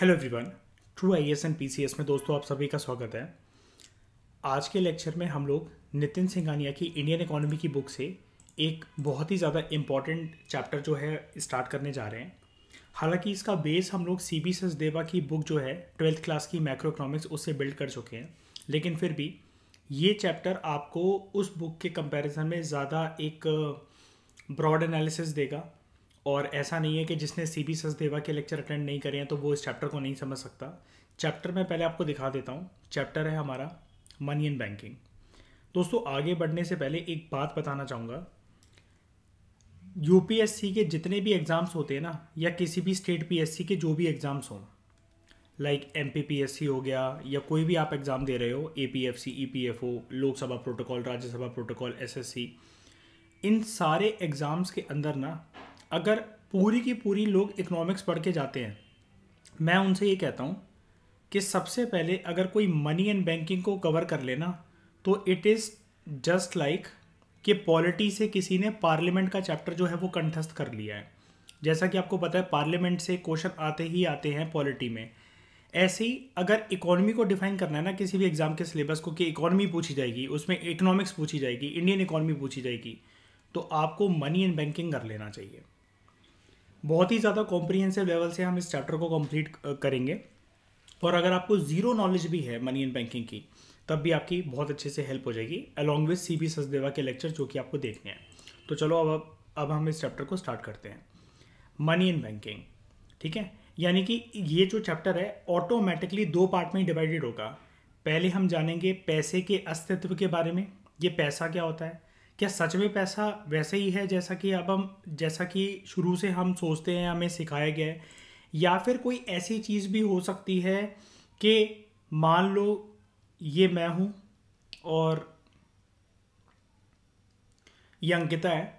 hello everyone true I S and P C S में दोस्तों आप सभी का स्वागत है आज के लेक्चर में हम लोग नितिन सिंघानिया की इंडियन इकोनॉमी की बुक से एक बहुत ही ज़्यादा इम्पॉर्टेंट चैप्टर जो है स्टार्ट करने जा रहे हैं हालांकि इसका बेस हम लोग सी बी सचदेवा की बुक जो है ट्वेल्थ क्लास की माइक्रो इकोनॉमिक्स उससे बिल्ड कर चुके हैं लेकिन फिर भी ये चैप्टर आपको उस बुक के कंपैरिजन में ज़्यादा एक ब्रॉड एनालिसिस देगा और ऐसा नहीं है कि जिसने सी बी सचदेवा के लेक्चर अटेंड नहीं करे हैं तो वो इस चैप्टर को नहीं समझ सकता चैप्टर मैं पहले आपको दिखा देता हूँ चैप्टर है हमारा मनी एंड बैंकिंग दोस्तों आगे बढ़ने से पहले एक बात बताना चाहूँगा यूपीएससी के जितने भी एग्ज़ाम्स होते हैं ना या किसी भी स्टेट पीएससी के जो भी एग्ज़ाम्स हों लाइक एम हो गया या कोई भी आप एग्ज़ाम दे रहे हो A P F C E P F O Lok Sabha protocol Rajya Sabha protocol S S C इन सारे एग्ज़ाम्स के अंदर ना अगर पूरी की पूरी लोग इकोनॉमिक्स पढ़ के जाते हैं मैं उनसे ये कहता हूँ कि सबसे पहले अगर कोई मनी एंड बैंकिंग को कवर कर लेना तो इट इज़ जस्ट लाइक कि पॉलिटी से किसी ने पार्लियामेंट का चैप्टर जो है वो कंठस्थ कर लिया है जैसा कि आपको पता है पार्लियामेंट से क्वेश्चन आते ही आते हैं पॉलिटी में ऐसे ही अगर इकोनॉमी को डिफाइन करना है ना किसी भी एग्ज़ाम के सिलेबस को कि इकोनॉमी पूछी जाएगी उसमें इकोनॉमिक्स पूछी जाएगी इंडियन इकोनॉमी पूछी जाएगी तो आपको मनी एंड बैंकिंग कर लेना चाहिए बहुत ही ज़्यादा कॉम्प्रीहेंसिव लेवल से हम इस चैप्टर को कंप्लीट करेंगे और अगर आपको ज़ीरो नॉलेज भी है मनी एंड बैंकिंग की तब भी आपकी बहुत अच्छे से हेल्प हो जाएगी along with C B Sachdeva के लेक्चर जो कि आपको देखने हैं तो चलो अब अब हम इस चैप्टर को स्टार्ट करते हैं मनी एंड बैंकिंग ठीक है यानी कि ये जो चैप्टर है ऑटोमेटिकली दो पार्ट में डिवाइडेड होगा पहले हम जानेंगे पैसे के अस्तित्व के बारे में ये पैसा क्या होता है क्या सच में पैसा वैसे ही है जैसा कि अब हम जैसा कि शुरू से हम सोचते हैं हमें सिखाया गया है या फिर कोई ऐसी चीज़ भी हो सकती है कि मान लो ये मैं हूँ और ये अंकिता है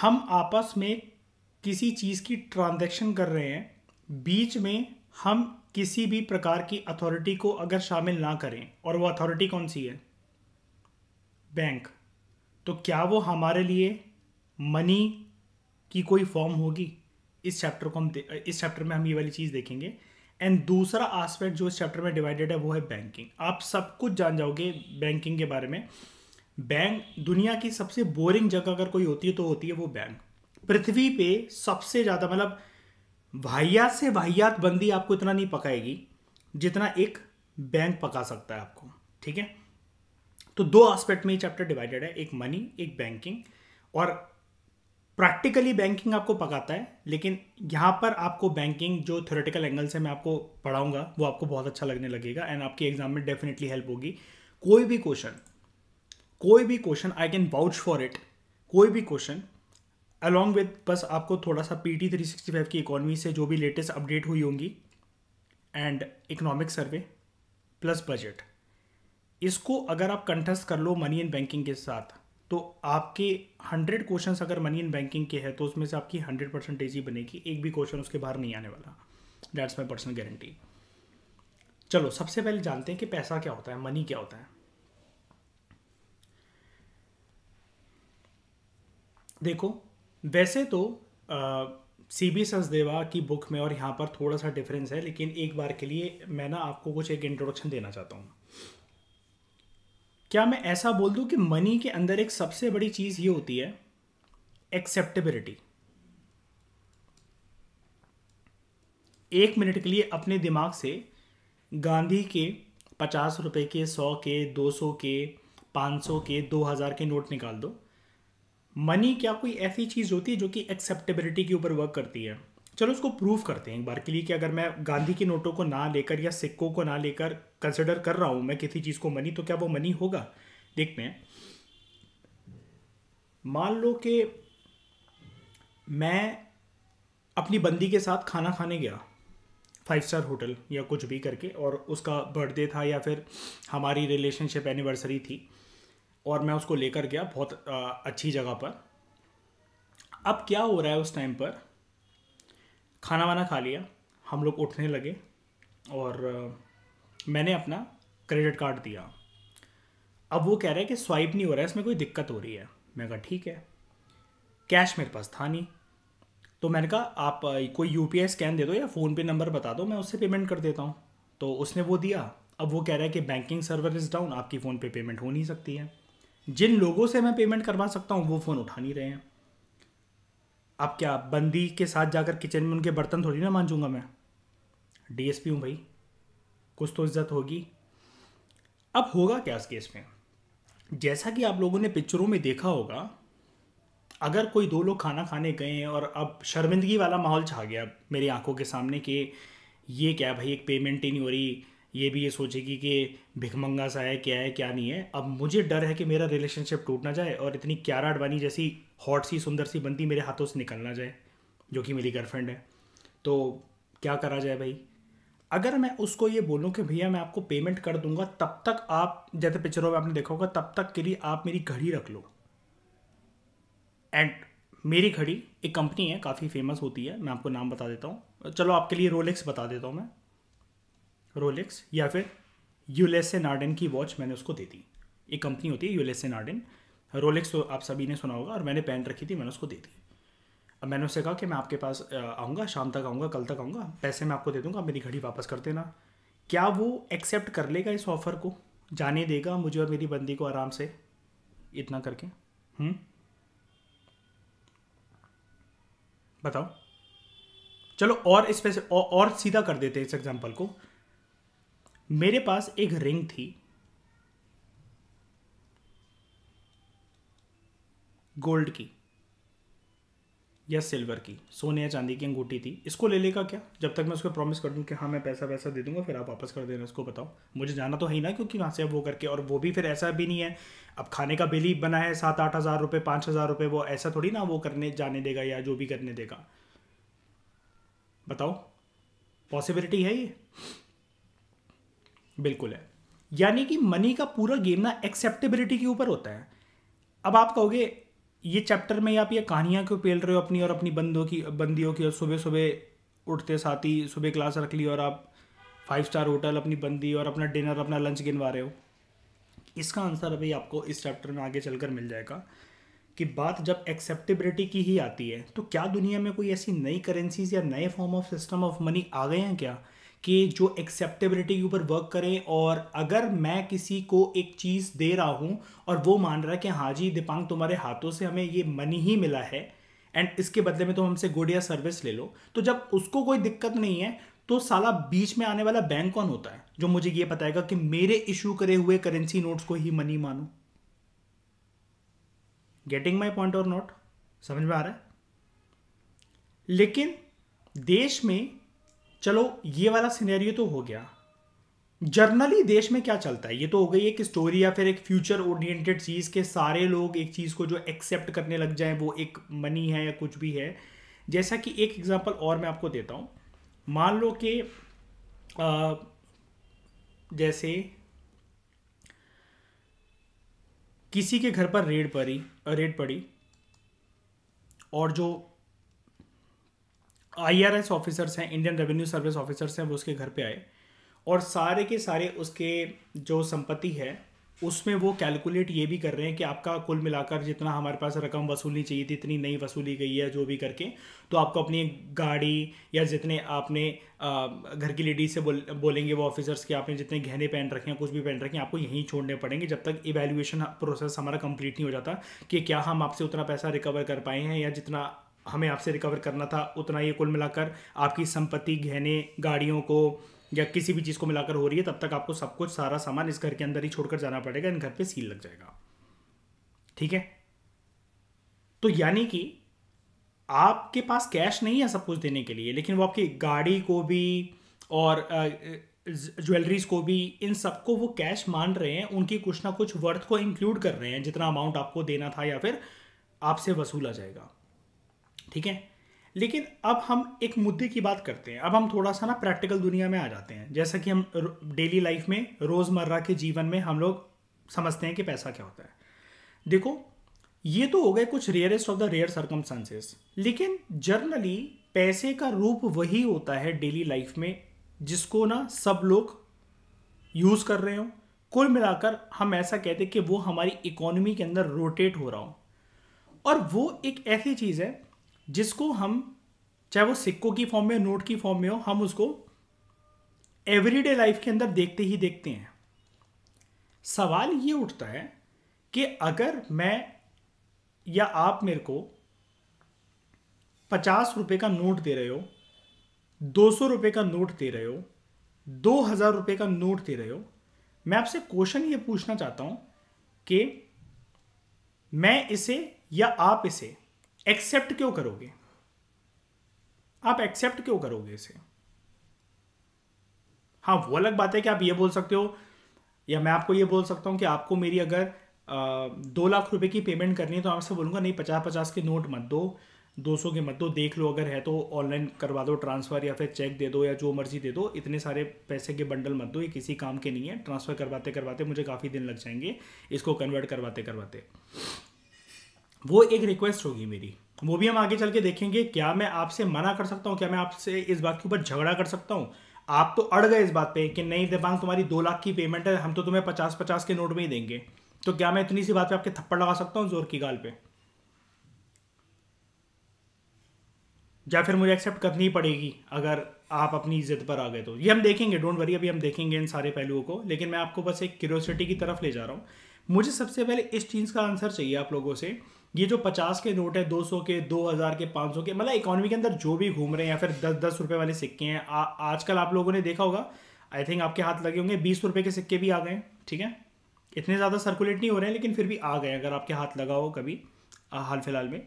हम आपस में किसी चीज़ की ट्रांजैक्शन कर रहे हैं बीच में हम किसी भी प्रकार की अथॉरिटी को अगर शामिल ना करें और वो अथॉरिटी कौन सी है बैंक तो क्या वो हमारे लिए मनी की कोई फॉर्म होगी इस चैप्टर को हम इस चैप्टर में हम ये वाली चीज़ देखेंगे एंड दूसरा आस्पेक्ट जो इस चैप्टर में डिवाइडेड है वो है बैंकिंग आप सब कुछ जान जाओगे बैंकिंग के बारे में बैंक दुनिया की सबसे बोरिंग जगह अगर कोई होती है तो होती है वो बैंक पृथ्वी पे सबसे ज़्यादा मतलब वाहियात से वाहियात बंदी आपको इतना नहीं पकाएगी जितना एक बैंक पका सकता है आपको ठीक है तो दो एस्पेक्ट में ये चैप्टर डिवाइडेड है एक मनी एक बैंकिंग और प्रैक्टिकली बैंकिंग आपको पकाता है लेकिन यहाँ पर आपको बैंकिंग जो थ्योरेटिकल एंगल से मैं आपको पढ़ाऊंगा वो आपको बहुत अच्छा लगने लगेगा एंड आपकी एग्जाम में डेफिनेटली हेल्प होगी कोई भी क्वेश्चन कोई भी question I can vouch for it कोई भी क्वेश्चन अलॉन्ग विद बस आपको थोड़ा सा P T three sixty five की इकोनॉमी से जो भी लेटेस्ट अपडेट हुई होंगी and economic survey plus budget इसको अगर आप कंठस्थ कर लो मनी एंड बैंकिंग के साथ तो आपके हंड्रेड क्वेश्चन अगर मनी एंड बैंकिंग के हैं तो उसमें से आपकी हंड्रेड परसेंटेज ही बनेगी एक भी क्वेश्चन उसके बाहर नहीं आने वाला डेट्स माई पर्सनल गारंटी चलो सबसे पहले जानते हैं कि पैसा क्या होता है मनी क्या होता है देखो वैसे तो सी बी सचदेवा की बुक में और यहाँ पर थोड़ा सा डिफरेंस है लेकिन एक बार के लिए मैं ना आपको कुछ एक इंट्रोडक्शन देना चाहता हूँ क्या मैं ऐसा बोल दूं कि मनी के अंदर एक सबसे बड़ी चीज़ ये होती है एक्सेप्टेबिलिटी एक मिनट के लिए अपने दिमाग से गांधी के पचास रुपए के सौ के दो सौ के पाँच सौ के दो हज़ार के नोट निकाल दो मनी क्या कोई ऐसी चीज़ होती है जो कि एक्सेप्टेबिलिटी के ऊपर वर्क करती है चलो उसको प्रूव करते हैं एक बार के लिए कि अगर मैं गांधी के नोटों को ना लेकर या सिक्कों को ना लेकर कंसिडर कर रहा हूँ मैं किसी चीज़ को मनी तो क्या वो मनी होगा देखते हैं मान लो कि मैं अपनी बंदी के साथ खाना खाने गया फाइव स्टार होटल या कुछ भी करके और उसका बर्थडे था या फिर हमारी रिलेशनशिप एनिवर्सरी थी और मैं उसको लेकर गया बहुत अच्छी जगह पर अब क्या हो रहा है उस टाइम पर खाना वाना खा लिया हम लोग उठने लगे और मैंने अपना क्रेडिट कार्ड दिया अब वो कह रहा है कि स्वाइप नहीं हो रहा है इसमें कोई दिक्कत हो रही है मैं कहा ठीक है कैश मेरे पास था नहीं तो मैंने कहा आप कोई यू स्कैन दे दो या फ़ोनपे नंबर बता दो मैं उससे पेमेंट कर देता हूँ तो उसने वो दिया अब वो कह रहा है कि बैंकिंग सर्वर इज़ डाउन आपकी फ़ोन पे पेमेंट हो नहीं सकती है जिन लोगों से मैं पेमेंट करवा सकता हूँ वो फ़ोन उठा नहीं रहे हैं आप क्या बंदी के साथ जाकर किचन में उनके बर्तन थोड़ी ना मांजूंगा मैं पी हूँ भाई कुछ तो इज्जत होगी अब होगा क्या इस केस में जैसा कि आप लोगों ने पिक्चरों में देखा होगा अगर कोई दो लोग खाना खाने गए और अब शर्मिंदगी वाला माहौल छा गया मेरी आंखों के सामने कि ये क्या भाई एक पेमेंट ही नहीं हो रही ये भी ये सोचेगी कि भिखमंगा सा है क्या है क्या नहीं है अब मुझे डर है कि मेरा रिलेशनशिप टूट ना जाए और इतनी क्यारा अडवाणी जैसी हॉट सी सुंदर सी बनती मेरे हाथों से निकल ना जाए जो कि मेरी गर्लफ्रेंड है तो क्या करा जाए भाई अगर मैं उसको ये बोलूँ कि भैया मैं आपको पेमेंट कर दूंगा तब तक आप जैसे पिक्चरों में आपने देखा होगा तब तक के लिए आप मेरी घड़ी रख लो एंड मेरी घड़ी एक कंपनी है काफ़ी फेमस होती है मैं आपको नाम बता देता हूँ चलो आपके लिए रोलेक्स बता देता हूँ मैं रोलेक्स या फिर यूलेस नार्डन की वॉच मैंने उसको दे दी एक कंपनी होती है यूलेस नार्डन रोलेक्स तो आप सभी ने सुना होगा और मैंने पहन रखी थी मैंने उसको दे दी मैंने उससे कहा कि मैं आपके पास आऊँगा शाम तक आऊँगा कल तक आऊँगा पैसे मैं आपको दे दूँगा मेरी घड़ी वापस कर देना क्या वो एक्सेप्ट कर लेगा इस ऑफ़र को जाने देगा मुझे और मेरी बंदी को आराम से इतना करके हम्म बताओ चलो और इस पे से और सीधा कर देते हैं इस एग्जांपल को मेरे पास एक रिंग थी गोल्ड की या सिल्वर की सोने या चांदी की अंगूठी थी इसको ले लेगा क्या जब तक मैं उसको प्रॉमिस कर दूँ कि हाँ मैं पैसा वैसा दे दूंगा फिर आप वापस कर देना उसको बताओ मुझे जाना तो है ही ना क्योंकि वहाँ से अब वो करके और वो भी फिर ऐसा भी नहीं है अब खाने का बिल ही बना है सात आठ हज़ार रुपये पाँच हज़ार रुपये वो ऐसा थोड़ी ना वो करने जाने देगा या जो भी करने देगा बताओ पॉसिबिलिटी है ये बिल्कुल है यानी कि मनी का पूरा गेम ना एक्सेप्टेबिलिटी के ऊपर होता है अब आप कहोगे ये चैप्टर में आप ये कहानियाँ क्यों पेल रहे हो अपनी और अपनी बंदों की बंदियों की और सुबह सुबह उठते साथ ही सुबह क्लास रख ली और आप फाइव स्टार होटल अपनी बंदी और अपना डिनर अपना लंच गिनवा रहे हो इसका आंसर अभी आपको इस चैप्टर में आगे चलकर मिल जाएगा कि बात जब एक्सेप्टेबिलिटी की ही आती है तो क्या दुनिया में कोई ऐसी नई करेंसीज या नए form of system of money आ गए हैं क्या कि जो एक्सेप्टेबिलिटी के ऊपर वर्क करें और अगर मैं किसी को एक चीज़ दे रहा हूँ और वो मान रहा है कि हाँ जी दीपांग तुम्हारे हाथों से हमें ये मनी ही मिला है एंड इसके बदले में तुम तो हमसे गुड या सर्विस ले लो तो जब उसको कोई दिक्कत नहीं है तो साला बीच में आने वाला बैंक कौन होता है जो मुझे ये बताएगा कि मेरे इशू करे हुए करेंसी नोट्स को ही मनी मानो गेटिंग माई पॉइंट और नोट समझ में आ रहा है लेकिन देश में चलो ये वाला सिनेरियो तो हो गया जर्नली देश में क्या चलता है ये तो हो गई एक स्टोरी या फिर एक फ्यूचर ओरिएंटेड चीज़ के सारे लोग एक चीज़ को जो एक्सेप्ट करने लग जाए वो एक मनी है या कुछ भी है जैसा कि एक एग्जांपल और मैं आपको देता हूं मान लो कि जैसे किसी के घर पर रेड पड़ी रेड पड़ी और जो आईआरएस ऑफिसर्स हैं इंडियन रेवेन्यू सर्विस ऑफिसर्स हैं वो उसके घर पे आए और सारे के सारे उसके जो संपत्ति है उसमें वो कैलकुलेट ये भी कर रहे हैं कि आपका कुल मिलाकर जितना हमारे पास रकम वसूलनी चाहिए थी इतनी नहीं वसूली गई है जो भी करके तो आपको अपनी गाड़ी या जितने आपने घर की लेडीज से बोल बोलेंगे वो ऑफिसर्स के आपने जितने गहने पहन रखे हैं कुछ भी पहन रखे हैं आपको यहीं छोड़ने पड़ेंगे जब तक इवेल्यूएशन प्रोसेस हमारा कंप्लीट नहीं हो जाता कि क्या हम आपसे उतना पैसा रिकवर कर पाए हैं या जितना हमें आपसे रिकवर करना था उतना ये कुल मिलाकर आपकी संपत्ति गहने गाड़ियों को या किसी भी चीज़ को मिलाकर हो रही है तब तक आपको सब कुछ सारा सामान इस घर के अंदर ही छोड़कर जाना पड़ेगा इन घर पे सील लग जाएगा ठीक है तो यानी कि आपके पास कैश नहीं है सब कुछ देने के लिए लेकिन वो आपकी गाड़ी को भी और ज्वेलरीज को भी इन सबको वो कैश मान रहे हैं उनकी कुछ ना कुछ वर्थ को इंक्लूड कर रहे हैं जितना अमाउंट आपको देना था या फिर आपसे वसूला जाएगा ठीक है लेकिन अब हम एक मुद्दे की बात करते हैं अब हम थोड़ा सा ना प्रैक्टिकल दुनिया में आ जाते हैं जैसा कि हम डेली लाइफ में रोज़मर्रा के जीवन में हम लोग समझते हैं कि पैसा क्या होता है देखो ये तो हो गए कुछ rarest of the rare circumstances लेकिन जर्नली पैसे का रूप वही होता है डेली लाइफ में जिसको ना सब लोग यूज़ कर रहे हो कुल मिलाकर हम ऐसा कहते हैं कि वो हमारी इकोनॉमी के अंदर रोटेट हो रहा हो और वो एक ऐसी चीज़ है जिसको हम चाहे वो सिक्कों की फॉर्म में हो नोट की फॉर्म में हो हम उसको एवरीडे लाइफ के अंदर देखते ही देखते हैं सवाल ये उठता है कि अगर मैं या आप मेरे को पचास रुपये का नोट दे रहे हो दो सौ रुपये का नोट दे रहे हो दो हज़ार रुपये का नोट दे रहे हो मैं आपसे क्वेश्चन ये पूछना चाहता हूँ कि मैं इसे या आप इसे एक्सेप्ट क्यों करोगे आप एक्सेप्ट क्यों करोगे इसे हाँ वो अलग बात है कि आप ये बोल सकते हो या मैं आपको ये बोल सकता हूं कि आपको मेरी अगर आ, दो लाख रुपए की पेमेंट करनी है तो आपसे बोलूँगा नहीं पचास पचास के नोट मत दो दो सौ के मत दो देख लो अगर है तो ऑनलाइन करवा दो ट्रांसफ़र या फिर चेक दे दो या जो मर्ज़ी दे दो इतने सारे पैसे के बंडल मत दो ये किसी काम के नहीं है ट्रांसफ़र करवाते करवाते मुझे काफ़ी दिन लग जाएंगे इसको कन्वर्ट करवाते करवाते वो एक रिक्वेस्ट होगी मेरी वो भी हम आगे चल के देखेंगे क्या मैं आपसे मना कर सकता हूँ क्या मैं आपसे इस बात के ऊपर झगड़ा कर सकता हूँ आप तो अड़ गए इस बात पे कि नहीं देवांग तुम्हारी दो लाख की पेमेंट है हम तो तुम्हें पचास पचास के नोट में ही देंगे तो क्या मैं इतनी सी बात पे आपके थप्पड़ लगा सकता हूँ जोर की गाल पे या फिर मुझे एक्सेप्ट करनी पड़ेगी अगर आप अपनी इज्जत पर आ गए तो ये हम देखेंगे डोंट वरी अभी हम देखेंगे इन सारे पहलुओं को लेकिन मैं आपको बस एक क्यूरोसिटी की तरफ ले जा रहा हूँ मुझे सबसे पहले इस चीज़ का आंसर चाहिए आप लोगों से ये जो पचास के नोट है दो सौ के दो हज़ार के पाँच सौ के मतलब इकोनॉमी के अंदर जो भी घूम रहे हैं या फिर दस दस रुपये वाले सिक्के हैं आजकल आप लोगों ने देखा होगा आई थिंक आपके हाथ लगे होंगे बीस रुपए के सिक्के भी आ गए ठीक है इतने ज़्यादा सर्कुलेट नहीं हो रहे हैं लेकिन फिर भी आ गए अगर आपके हाथ लगा हो कभी हाल फिलहाल में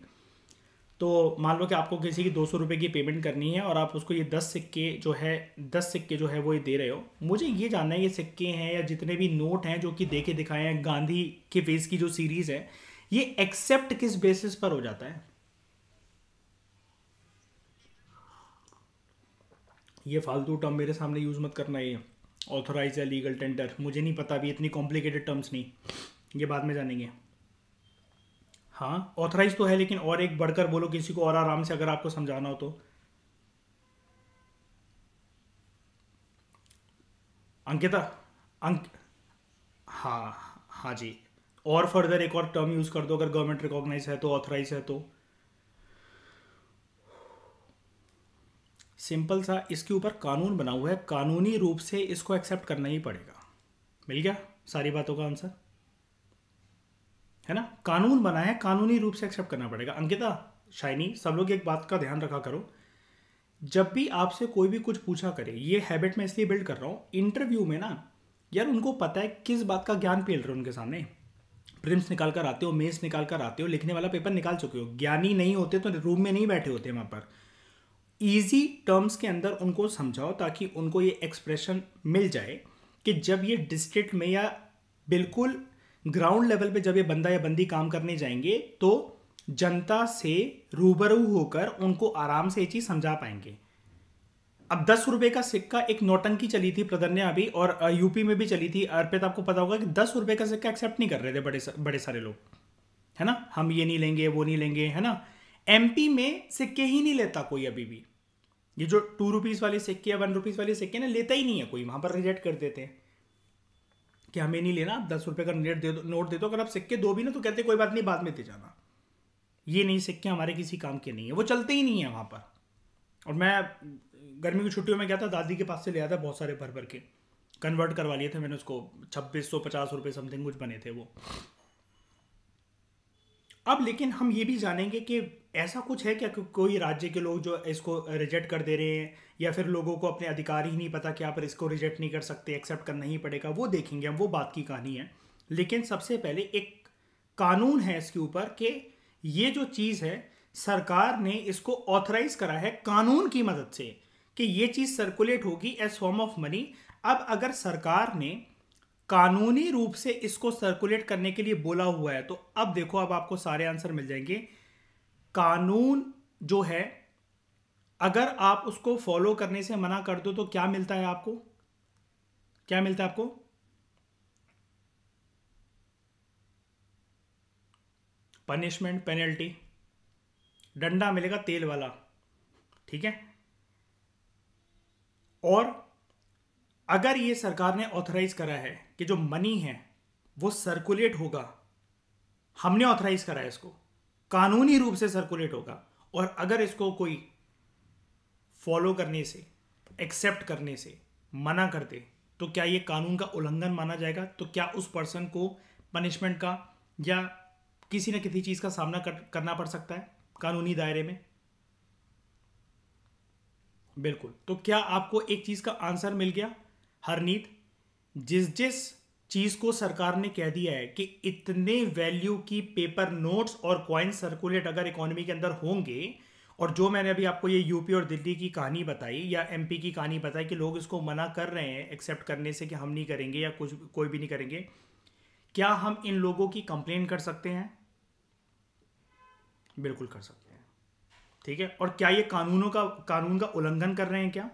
तो मान लो कि आपको किसी की दो सौ रुपये की पेमेंट करनी है और आप उसको ये दस सिक्के जो है दस सिक्के जो है वो ये दे रहे हो मुझे ये जानना है ये सिक्के हैं या जितने भी नोट हैं जो कि देखे दिखाए हैं गांधी के फेस की जो सीरीज़ है ये एक्सेप्ट किस बेसिस पर हो जाता है ये फालतू टर्म मेरे सामने यूज़ मत करना ये ऑथोराइज या लीगल टेंडर मुझे नहीं पता अभी इतनी कॉम्प्लिकेटेड टर्म्स नहीं ये बाद में जानेंगे हाँ ऑथराइज तो है लेकिन और एक बढ़कर बोलो किसी को और आराम से अगर आपको समझाना हो तो अंकिता अंक हाँ हाँ जी और फर्दर एक और टर्म यूज कर दो अगर गवर्नमेंट रिकॉग्नाइज है तो ऑथराइज है तो सिंपल सा इसके ऊपर कानून बना हुआ है कानूनी रूप से इसको एक्सेप्ट करना ही पड़ेगा मिल गया सारी बातों का आंसर है ना कानून बना है कानूनी रूप से एक्सेप्ट करना पड़ेगा अंकिता शाइनी सब लोग एक बात का ध्यान रखा करो जब भी आपसे कोई भी कुछ पूछा करे ये हैबिट मैं इसलिए बिल्ड कर रहा हूं इंटरव्यू में ना यार उनको पता है किस बात का ज्ञान पेल रहे उनके सामने प्रिम्स निकाल कर आते हो मेन्स निकाल कर आते हो लिखने वाला पेपर निकाल चुके हो ज्ञानी नहीं होते तो रूम में नहीं बैठे होते वहाँ पर ईजी टर्म्स के अंदर उनको समझाओ ताकि उनको ये एक्सप्रेशन मिल जाए कि जब ये डिस्ट्रिक्ट में या बिल्कुल ग्राउंड लेवल पे जब ये बंदा या बंदी काम करने जाएंगे तो जनता से रूबरू होकर उनको आराम से ये चीज़ समझा पाएंगे अब दस रुपये का सिक्का एक नोटंकी चली थी प्रदन्या अभी और यूपी में भी चली थी अर्पित आपको पता होगा कि दस रुपये का सिक्का एक्सेप्ट नहीं कर रहे थे बड़े सा, बड़े सारे लोग है ना हम ये नहीं लेंगे वो नहीं लेंगे है ना एमपी में सिक्के ही नहीं लेता कोई अभी भी ये जो टू रुपीज़ वाले सिक्के या वन रुपीज़ वाले सिक्के ना लेता ही नहीं है कोई वहाँ पर रिजेक्ट कर देते हैं कि हमें नहीं लेना आप दस रुपये का नोट दे दो नोट दे दो अगर आप सिक्के दो भी ना तो कहते कोई बात नहीं बाद में दे जाना ये नहीं सिक्के हमारे किसी काम के नहीं है वो चलते ही नहीं है वहाँ पर और मैं गर्मी की छुट्टियों में गया था दादी के पास से ले आया था बहुत सारे भर भर के कन्वर्ट करवा लिए थे मैंने उसको छब्बीस सौ पचास रुपये समथिंग कुछ बने थे वो अब लेकिन हम ये भी जानेंगे कि ऐसा कुछ है क्या कि कोई राज्य के लोग जो इसको रिजेक्ट कर दे रहे हैं या फिर लोगों को अपने अधिकार ही नहीं पता कि आप इसको रिजेक्ट नहीं कर सकते एक्सेप्ट करना ही पड़ेगा वो देखेंगे हम वो बात की कहानी है लेकिन सबसे पहले एक कानून है इसके ऊपर कि ये जो चीज़ है सरकार ने इसको ऑथराइज करा है कानून की मदद से कि ये चीज़ सर्कुलेट होगी एज फॉर्म ऑफ मनी अब अगर सरकार ने कानूनी रूप से इसको सर्कुलेट करने के लिए बोला हुआ है तो अब देखो अब आपको सारे आंसर मिल जाएंगे कानून जो है अगर आप उसको फॉलो करने से मना कर दो तो क्या मिलता है आपको क्या मिलता है आपको पनिशमेंट पेनल्टी डंडा मिलेगा तेल वाला ठीक है और अगर ये सरकार ने ऑथराइज करा है कि जो मनी है वो सर्कुलेट होगा हमने ऑथराइज करा है इसको कानूनी रूप से सर्कुलेट होगा और अगर इसको कोई फॉलो करने से एक्सेप्ट करने से मना कर दे तो क्या ये कानून का उल्लंघन माना जाएगा तो क्या उस पर्सन को पनिशमेंट का या किसी न किसी चीज़ का सामना कर, करना पड़ सकता है कानूनी दायरे में बिल्कुल तो क्या आपको एक चीज़ का आंसर मिल गया हरनीत जिस जिस चीज़ को सरकार ने कह दिया है कि इतने वैल्यू की पेपर नोट्स और क्वाइन सर्कुलेट अगर इकोनॉमी के अंदर होंगे और जो मैंने अभी आपको ये यूपी और दिल्ली की कहानी बताई या एमपी की कहानी बताई कि लोग इसको मना कर रहे हैं एक्सेप्ट करने से कि हम नहीं करेंगे या कुछ कोई भी नहीं करेंगे क्या हम इन लोगों की कंप्लेन कर सकते हैं बिल्कुल कर सकते हैं ठीक है और क्या ये कानूनों का कानून का उल्लंघन कर रहे हैं क्या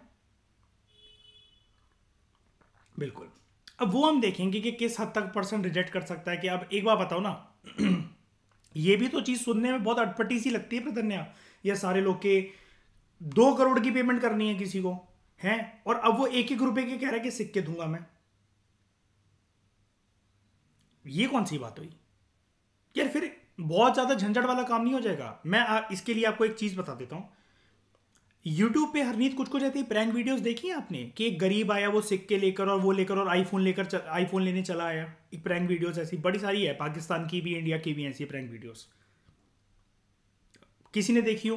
बिल्कुल अब वो हम देखेंगे कि किस हद तक पर्सन रिजेक्ट कर सकता है कि अब एक बार बताओ ना ये भी तो चीज़ सुनने में बहुत अटपटी सी लगती है प्रतन्या ये सारे लोग के दो करोड़ की पेमेंट करनी है किसी को हैं और अब वो एक एक रुपए के कह रहा है कि सिक्के दूंगा मैं ये कौन सी बात हुई यार फिर बहुत ज़्यादा झंझट वाला काम नहीं हो जाएगा मैं आ, इसके लिए आपको एक चीज़ बता देता हूँ यूट्यूब पे हरनीत कुछ कुछ ऐसी प्रैंक वीडियोस देखी हैं आपने कि एक गरीब आया वो सिक्के लेकर और वो लेकर और आईफोन लेकर आईफोन लेने चला आया एक प्रैंक वीडियोस ऐसी बड़ी सारी है पाकिस्तान की भी इंडिया की भी ऐसी प्रैंक वीडियोस किसी ने देखी हो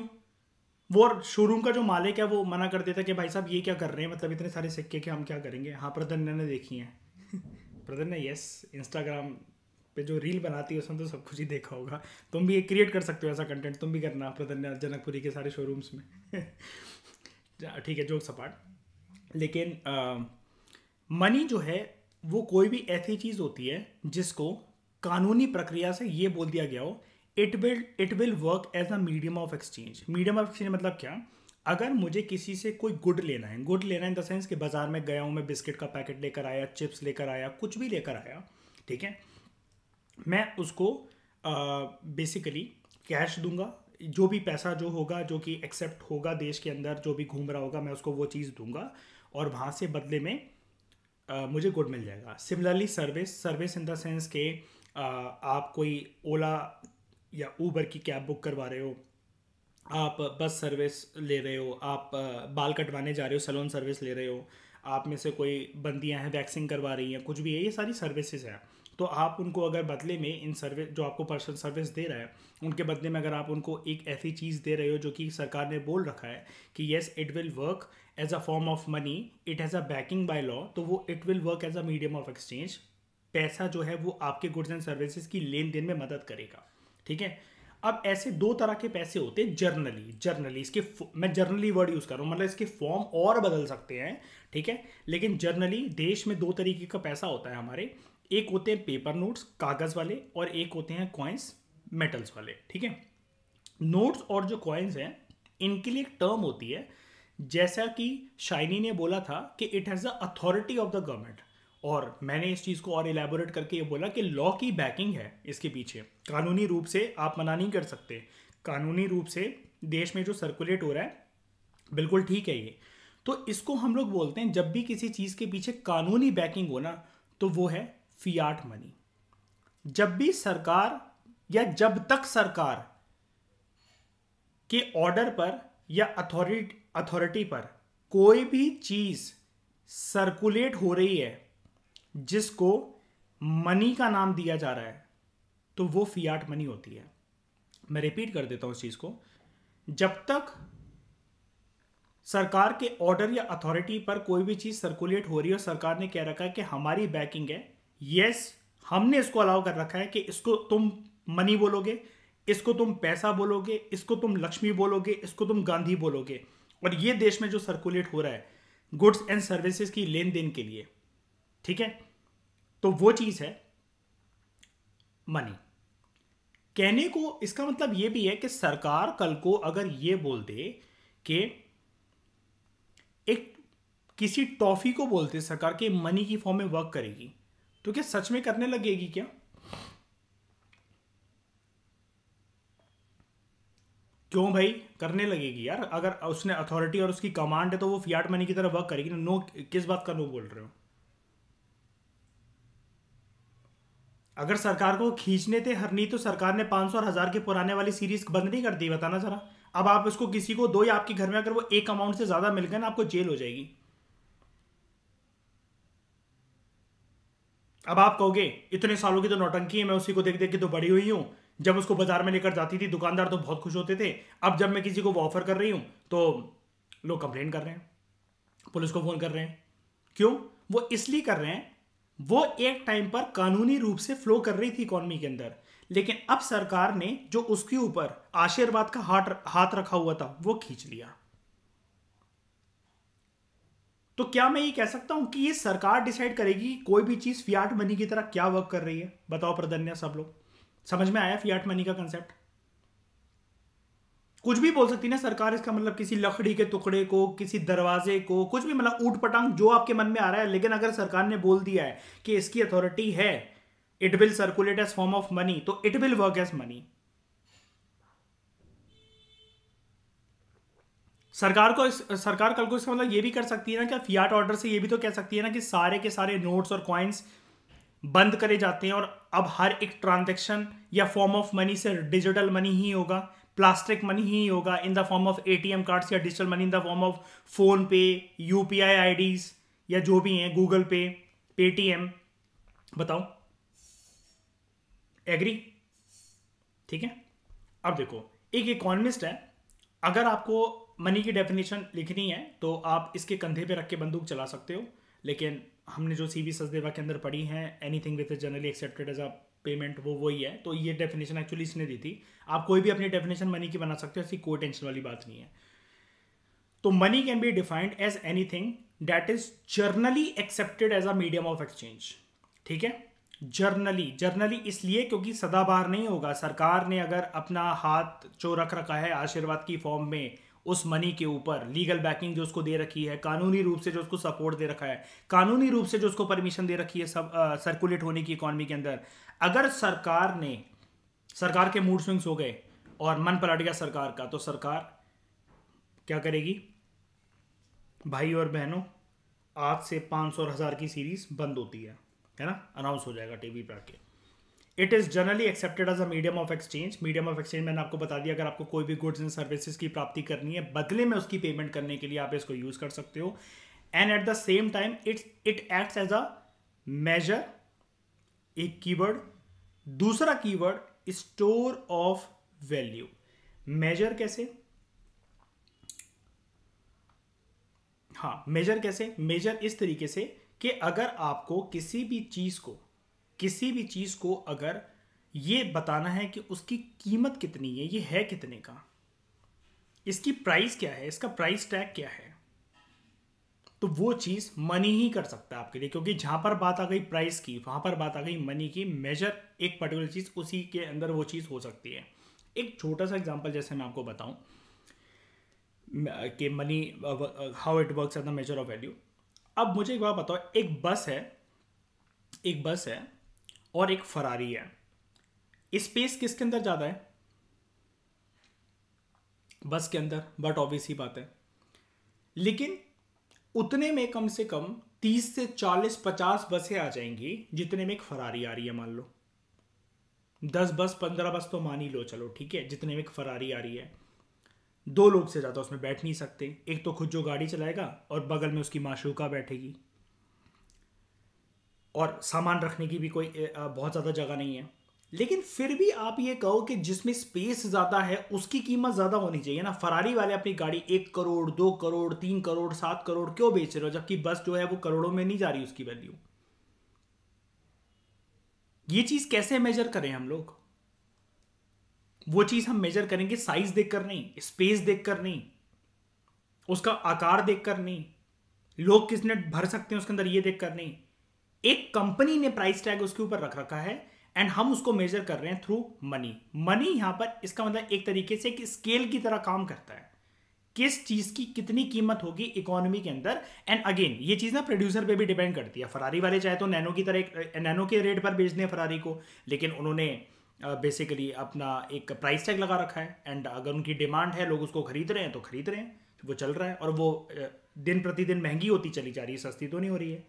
वो शोरूम का जो मालिक है वो मना कर देता कि भाई साहब ये क्या कर रहे हैं मतलब इतने सारे सिक्के के हम क्या करेंगे हाँ प्रदन ने देखी है प्रदन ने यस इंस्टाग्राम पे जो रील बनाती है उसमें तो सब कुछ ही देखा होगा तुम भी ये क्रिएट कर सकते हो ऐसा कंटेंट तुम भी करना प्रधन्या जनकपुरी के सारे शोरूम्स में ठीक है जोक सपाट लेकिन मनी जो है वो कोई भी ऐसी चीज़ होती है जिसको कानूनी प्रक्रिया से ये बोल दिया गया हो it will it will work as a medium of exchange medium of exchange मतलब क्या अगर मुझे किसी से कोई गुड लेना है गुड लेना है इन द सेंस कि बाज़ार में गया हूँ मैं बिस्किट का पैकेट लेकर आया चिप्स लेकर आया कुछ भी लेकर आया ठीक है मैं उसको बेसिकली कैश दूंगा जो भी पैसा जो होगा जो कि एक्सेप्ट होगा देश के अंदर जो भी घूम रहा होगा मैं उसको वो चीज़ दूंगा और वहाँ से बदले में आ, मुझे गुड मिल जाएगा similarly service service in the sense के आ, आप कोई ओला या ऊबर की कैब बुक करवा रहे हो आप बस सर्विस ले रहे हो आप बाल कटवाने जा रहे हो सलोन सर्विस ले रहे हो आप में से कोई बंदियां हैं वैक्सिंग करवा रही हैं कुछ भी है ये सारी सर्विसेज हैं तो आप उनको अगर बदले में इन सर्विस जो आपको पर्सनल सर्विस दे रहा है उनके बदले में अगर आप उनको एक ऐसी चीज़ दे रहे हो जो कि सरकार ने बोल रखा है कि yes it will work as a form of money it has a backing by law तो वो it will work as a medium of exchange पैसा जो है वो आपके गुड्स एंड सर्विसेज की लेन देन में मदद करेगा ठीक है अब ऐसे दो तरह के पैसे होते हैं जर्नली जर्नली इसके मैं जर्नली वर्ड यूज़ कर रहा हूँ मतलब इसके फॉर्म और बदल सकते हैं ठीक है लेकिन जर्नली देश में दो तरीके का पैसा होता है हमारे एक होते हैं पेपर नोट्स कागज़ वाले और एक होते हैं कॉइन्स मेटल्स वाले ठीक है नोट्स और जो कॉइन्स हैं इनके लिए एक टर्म होती है जैसा कि शाइनी ने बोला था कि it has the authority of the government और मैंने इस चीज़ को और इलेबोरेट करके ये बोला कि लॉ की बैकिंग है इसके पीछे कानूनी रूप से आप मना नहीं कर सकते कानूनी रूप से देश में जो सर्कुलेट हो रहा है बिल्कुल ठीक है ये तो इसको हम लोग बोलते हैं जब भी किसी चीज़ के पीछे कानूनी बैकिंग हो ना तो वो है फियाट मनी जब भी सरकार या जब तक सरकार के ऑर्डर पर या अथॉरिटी अथॉरिटी पर कोई भी चीज़ सर्कुलेट हो रही है जिसको मनी का नाम दिया जा रहा है तो वो फियाट मनी होती है मैं रिपीट कर देता हूँ इस चीज़ को जब तक सरकार के ऑर्डर या अथॉरिटी पर कोई भी चीज़ सर्कुलेट हो रही है और सरकार ने कह रखा है कि हमारी बैकिंग है यस हमने इसको अलाउ कर रखा है कि इसको तुम मनी बोलोगे इसको तुम पैसा बोलोगे इसको तुम लक्ष्मी बोलोगे इसको तुम गांधी बोलोगे और ये देश में जो सर्कुलेट हो रहा है गुड्स एंड सर्विसेज की लेन देन के लिए ठीक है तो वो चीज़ है मनी कहने को इसका मतलब ये भी है कि सरकार कल को अगर ये बोल दे कि एक किसी टॉफ़ी को बोलते सरकार के मनी की फॉर्म में वर्क करेगी तो क्या सच में करने लगेगी क्या क्यों भाई करने लगेगी यार अगर उसने अथॉरिटी और उसकी कमांड है तो वो फियाट मनी की तरह वर्क करेगी ना नो किस बात का नो बोल रहे हो अगर सरकार को खींचने थे हरनी तो सरकार ने 500 और हजार के पुराने वाली सीरीज बंद नहीं कर दी बताना जरा अब आप इसको किसी को दो या आपके घर में अगर वो एक अमाउंट से ज्यादा मिल गए ना आपको जेल हो जाएगी अब आप कहोगे इतने सालों की तो नौटंकी है मैं उसी को देख देख के तो बड़ी हुई हूँ जब उसको बाजार में लेकर जाती थी दुकानदार तो बहुत खुश होते थे अब जब मैं किसी को वो ऑफर कर रही हूँ तो लोग कंप्लेन कर रहे हैं पुलिस को फोन कर रहे हैं क्यों वो इसलिए कर रहे हैं वो एक टाइम पर कानूनी रूप से फ्लो कर रही थी इकोनॉमी के अंदर लेकिन अब सरकार ने जो उसके ऊपर आशीर्वाद का हाथ हाथ रखा हुआ था वो खींच लिया तो क्या मैं ये कह सकता हूं कि ये सरकार डिसाइड करेगी कोई भी चीज़ फियाट मनी की तरह क्या वर्क कर रही है बताओ प्रदन्या सब लोग समझ में आया फियाट मनी का कंसेप्ट कुछ भी बोल सकती ना सरकार इसका मतलब किसी लकड़ी के टुकड़े को किसी दरवाजे को कुछ भी मतलब ऊट पटांग जो आपके मन में आ रहा है लेकिन अगर सरकार ने बोल दिया है कि इसकी अथॉरिटी है it will circulate as form of money तो it will work as money सरकार को सरकार कल को इसका मतलब ये भी कर सकती है ना कि फियाट ऑर्डर से ये भी तो कह सकती है ना कि सारे के सारे नोट्स और कॉइन्स बंद करे जाते हैं और अब हर एक ट्रांजेक्शन या फॉर्म ऑफ मनी से डिजिटल मनी ही होगा प्लास्टिक मनी ही होगा in the form of ATM cards या digital money in the form of PhonePe UPI IDs या जो भी हैं गूगल पे पेटीएम बताओ एग्री ठीक है अब देखो एक इकोनॉमिस्ट है अगर आपको मनी की डेफिनेशन लिखनी है तो आप इसके कंधे पे रख के बंदूक चला सकते हो लेकिन हमने जो सी बी सचदेवा के अंदर पढ़ी हैं anything with generally accepted as a payment वो वही है तो ये डेफिनेशन एक्चुअली इसने दी थी आप कोई भी अपनी डेफिनेशन मनी की बना सकते हो ऐसी कोई टेंशन वाली बात नहीं है तो money can be defined as anything that is generally accepted as a medium of exchange ठीक है जर्नली जर्नली इसलिए क्योंकि सदाबार नहीं होगा सरकार ने अगर अपना हाथ जो रख रखा है आशीर्वाद की फॉर्म में उस मनी के ऊपर लीगल बैकिंग जो उसको दे रखी है कानूनी रूप से जो उसको सपोर्ट दे रखा है कानूनी रूप से जो उसको परमिशन दे रखी है सब सर्कुलेट होने की इकोनॉमी के अंदर अगर सरकार ने सरकार के मूड स्विंग्स हो गए और मन पलट गया सरकार का तो सरकार क्या करेगी भाई और बहनों आज से पाँच सौ हज़ार की सीरीज़ बंद होती है है ना अनाउंस हो जाएगा टीवी पर आके it is generally accepted as a medium of exchange medium of exchange मैंने आपको बता दिया अगर आपको कोई भी गुड्स एंड सर्विसेज की प्राप्ति करनी है बदले में उसकी पेमेंट करने के लिए आप इसको यूज़ कर सकते हो and at the same time it's it acts as a measure एक कीवर्ड दूसरा keyword store of value measure कैसे हाँ मेजर कैसे मेजर इस तरीके से कि अगर आपको किसी भी चीज़ को किसी भी चीज़ को अगर ये बताना है कि उसकी कीमत कितनी है ये है कितने का इसकी प्राइस क्या है इसका प्राइस टैग क्या है तो वो चीज़ मनी ही कर सकता है आपके लिए क्योंकि जहाँ पर बात आ गई प्राइस की वहाँ पर बात आ गई मनी की मेजर एक पर्टिकुलर चीज़ उसी के अंदर वो चीज़ हो सकती है एक छोटा सा एग्जाम्पल जैसे मैं आपको बताऊँ कि money how it work at the measure of value अब मुझे एक बात बताओ एक बस है एक बस है और एक फरारी है स्पेस किसके अंदर ज़्यादा है बस के अंदर बट ऑब्वियस ही बात है लेकिन उतने में कम से कम तीस से चालीस पचास बसें आ जाएंगी जितने में एक फरारी आ रही है मान लो दस बस पंद्रह बस तो मान ही लो चलो ठीक है जितने में एक फरारी आ रही है दो लोग से ज़्यादा उसमें बैठ नहीं सकते एक तो खुद जो गाड़ी चलाएगा और बगल में उसकी माशूका बैठेगी और सामान रखने की भी कोई बहुत ज़्यादा जगह नहीं है लेकिन फिर भी आप ये कहो कि जिसमें स्पेस ज़्यादा है उसकी कीमत ज़्यादा होनी चाहिए ना फरारी वाले अपनी गाड़ी एक करोड़ दो करोड़ तीन करोड़ सात करोड़ क्यों बेच रहे हो जबकि बस जो है वो करोड़ों में नहीं जा रही उसकी वैल्यू ये चीज़ कैसे मेजर करें हम लोग वो चीज़ हम मेजर करेंगे साइज देखकर नहीं स्पेस देखकर नहीं उसका आकार देखकर नहीं लोग किसने भर सकते हैं उसके अंदर ये देखकर नहीं एक कंपनी ने प्राइस टैग उसके ऊपर रख रखा है एंड हम उसको मेजर कर रहे हैं थ्रू मनी मनी यहाँ पर इसका मतलब एक तरीके से एक स्केल की तरह काम करता है किस चीज की कितनी कीमत होगी इकोनॉमी के अंदर एंड अगेन ये चीज ना प्रोड्यूसर पे भी डिपेंड करती है फरारी वाले चाहे तो नैनो की तरह नैनो के रेट पर बेच दें फरारी को लेकिन उन्होंने बेसिकली अपना एक प्राइस टैग लगा रखा है एंड अगर उनकी डिमांड है लोग उसको खरीद रहे हैं तो खरीद रहे हैं वो चल रहा है और वो दिन प्रतिदिन महंगी होती चली जा रही है सस्ती तो नहीं हो रही है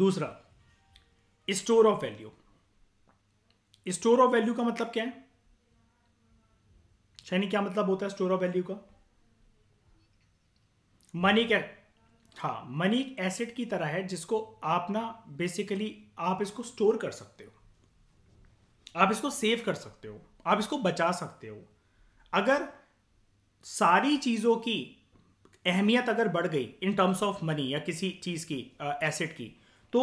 दूसरा store of value store of value का मतलब क्या है शनि क्या मतलब होता है स्टोर ऑफ वैल्यू का मनी क्या हाँ मनी एक एसेट की तरह है जिसको आप ना बेसिकली आप इसको स्टोर कर सकते हो आप इसको सेव कर सकते हो आप इसको बचा सकते हो अगर सारी चीज़ों की अहमियत अगर बढ़ गई इन टर्म्स ऑफ मनी या किसी चीज़ की एसेट uh, की तो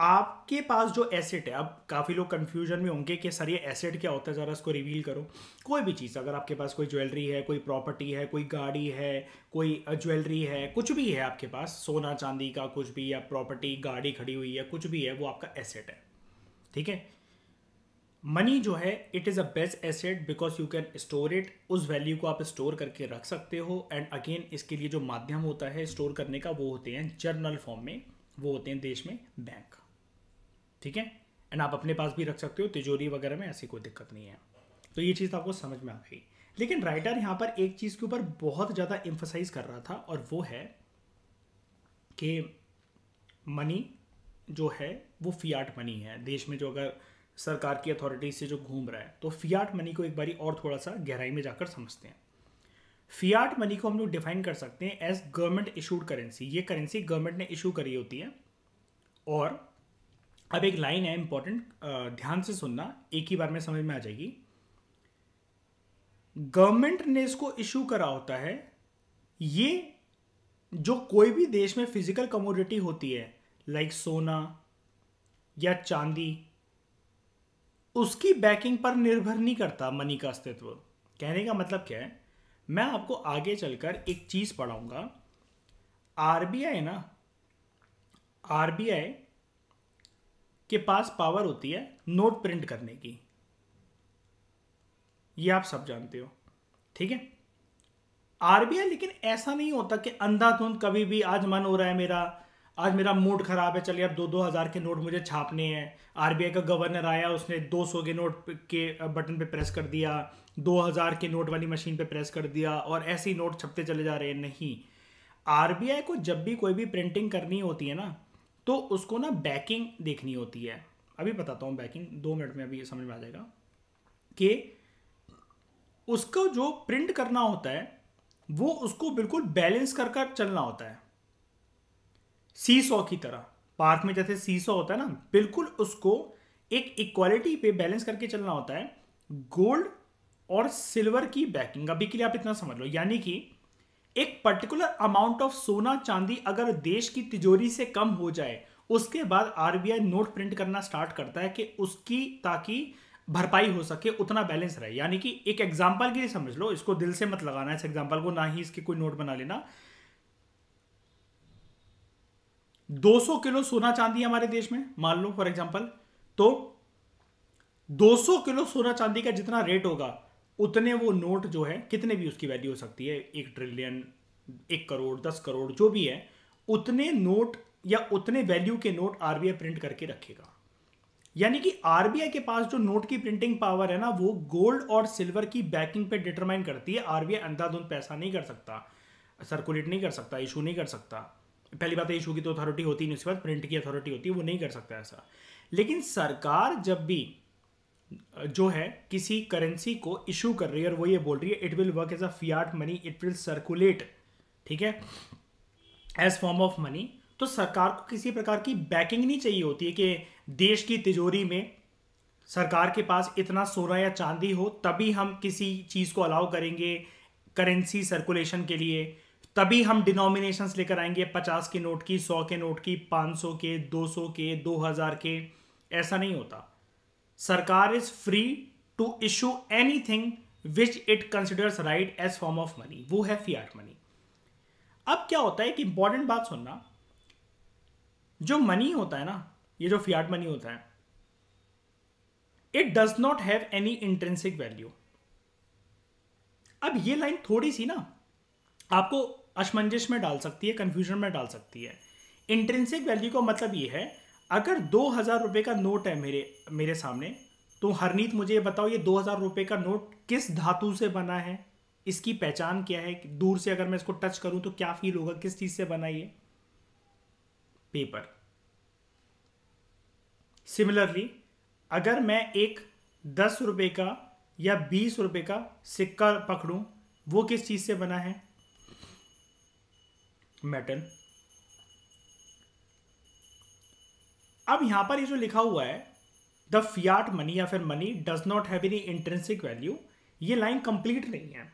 आपके पास जो एसेट है अब काफ़ी लोग कन्फ्यूजन में होंगे कि सर ये एसेट क्या होता है ज़रा इसको रिवील करो कोई भी चीज़ अगर आपके पास कोई ज्वेलरी है कोई प्रॉपर्टी है कोई गाड़ी है कोई ज्वेलरी है कुछ भी है आपके पास सोना चांदी का कुछ भी या प्रॉपर्टी गाड़ी खड़ी हुई है कुछ भी है वो आपका एसेट है ठीक है मनी जो है it is a best asset because you can store it उस वैल्यू को आप स्टोर करके रख सकते हो एंड अगेन इसके लिए जो माध्यम होता है स्टोर करने का वो होते हैं जर्नल फॉर्म में वो होते हैं देश में बैंक ठीक है एंड आप अपने पास भी रख सकते हो तिजोरी वगैरह में ऐसी कोई दिक्कत नहीं है तो ये चीज़ तो आपको समझ में आ गई लेकिन राइटर यहाँ पर एक चीज़ के ऊपर बहुत ज़्यादा इम्फोसाइज कर रहा था और वो है कि मनी जो है वो फियाट मनी है देश में जो अगर सरकार की अथॉरिटीज से जो घूम रहा है तो फियाट मनी को एक बारी और थोड़ा सा गहराई में जाकर समझते हैं फियाट मनी को हम लोग डिफाइन कर सकते हैं एज गवर्नमेंट इशूड करेंसी ये करेंसी गवर्नमेंट ने इशू करी होती है और अब एक लाइन है इंपॉर्टेंट ध्यान से सुनना एक ही बार में समझ में आ जाएगी गवर्नमेंट ने इसको इशू करा होता है ये जो कोई भी देश में फिजिकल कमोडिटी होती है लाइक सोना या चांदी उसकी बैकिंग पर निर्भर नहीं करता मनी का अस्तित्व कहने का मतलब क्या है मैं आपको आगे चलकर एक चीज़ पढ़ाऊंगा आरबीआई ना आरबीआई के पास पावर होती है नोट प्रिंट करने की ये आप सब जानते हो ठीक है आरबीआई लेकिन ऐसा नहीं होता कि अंधाधुंध कभी भी आज मन हो रहा है मेरा आज मेरा मूड ख़राब है चलिए अब दो दो हज़ार के नोट मुझे छापने हैं आर का गवर्नर आया उसने दो सौ के नोट के बटन पे प्रेस कर दिया दो हज़ार के नोट वाली मशीन पे प्रेस कर दिया और ऐसे ही नोट छपते चले जा रहे हैं नहीं आर को जब भी कोई भी प्रिंटिंग करनी होती है ना तो उसको ना बैकिंग देखनी होती है अभी बताता हूँ बैकिंग दो मिनट में अभी समझ में आ जाएगा कि उसको जो प्रिंट करना होता है वो उसको बिल्कुल बैलेंस कर कर चलना होता है सी सौ की तरह पार्क में जैसे सी सौ होता है ना बिल्कुल उसको एक इक्वालिटी पे बैलेंस करके चलना होता है गोल्ड और सिल्वर की बैकिंग अभी के लिए आप इतना समझ लो यानी कि एक पर्टिकुलर अमाउंट ऑफ सोना चांदी अगर देश की तिजोरी से कम हो जाए उसके बाद आरबीआई नोट प्रिंट करना स्टार्ट करता है कि उसकी ताकि भरपाई हो सके उतना बैलेंस रहे यानी कि एक एग्जाम्पल के लिए समझ लो इसको दिल से मत लगाना इस एग्जाम्पल को ना ही इसके कोई नोट बना लेना 200 किलो सोना चांदी हमारे देश में मान लो फॉर एग्जांपल तो 200 किलो सोना चांदी का जितना रेट होगा उतने वो नोट जो है कितने भी उसकी वैल्यू हो सकती है एक ट्रिलियन एक करोड़ दस करोड़ जो भी है उतने नोट या उतने वैल्यू के नोट आरबीआई प्रिंट करके रखेगा यानी कि आरबीआई के पास जो नोट की प्रिंटिंग पावर है ना वो गोल्ड और सिल्वर की बैकिंग पे डिटरमाइन करती है आरबीआई अंधाधुंध पैसा नहीं कर सकता सर्कुलेट नहीं कर सकता इशू नहीं कर सकता पहली बात तो इशू की तो अथॉरिटी होती नहीं उसके बाद प्रिंट की अथॉरिटी होती है वो नहीं कर सकता ऐसा लेकिन सरकार जब भी जो है किसी करेंसी को इशू कर रही है और वो ये बोल रही है it will work as a fiat money it will circulate ठीक है एज फॉर्म ऑफ मनी तो सरकार को किसी प्रकार की बैकिंग नहीं चाहिए होती है कि देश की तिजोरी में सरकार के पास इतना सोना या चांदी हो तभी हम किसी चीज़ को अलाउ करेंगे करेंसी सर्कुलेशन के लिए तभी हम डिनोमिनेशन लेकर आएंगे पचास के नोट की सौ के नोट की पाँच सौ के दो सौ के दो हज़ार के ऐसा नहीं होता सरकार is free to issue anything which it considers right as form of money वो है फियाट मनी अब क्या होता है कि इंपॉर्टेंट बात सुनना जो मनी होता है ना ये जो फियाट मनी होता है it does not have any intrinsic value अब ये लाइन थोड़ी सी ना आपको अशमंजस में डाल सकती है कन्फ्यूजन में डाल सकती है इंट्रेंसिक वैल्यू का मतलब ये है अगर दो हज़ार रुपये का नोट है मेरे मेरे सामने तो हरनीत मुझे ये बताओ ये दो हज़ार रुपये का नोट किस धातु से बना है इसकी पहचान क्या है दूर से अगर मैं इसको टच करूं तो क्या फील होगा किस चीज़ से बना ये पेपर सिमिलरली अगर मैं एक दस रुपये का या बीस रुपये का सिक्का पकड़ूं वो किस चीज़ से बना है मेटल अब यहां पर ये जो लिखा हुआ है द फियाट मनी या फिर money does not have any intrinsic value ये लाइन कंप्लीट नहीं है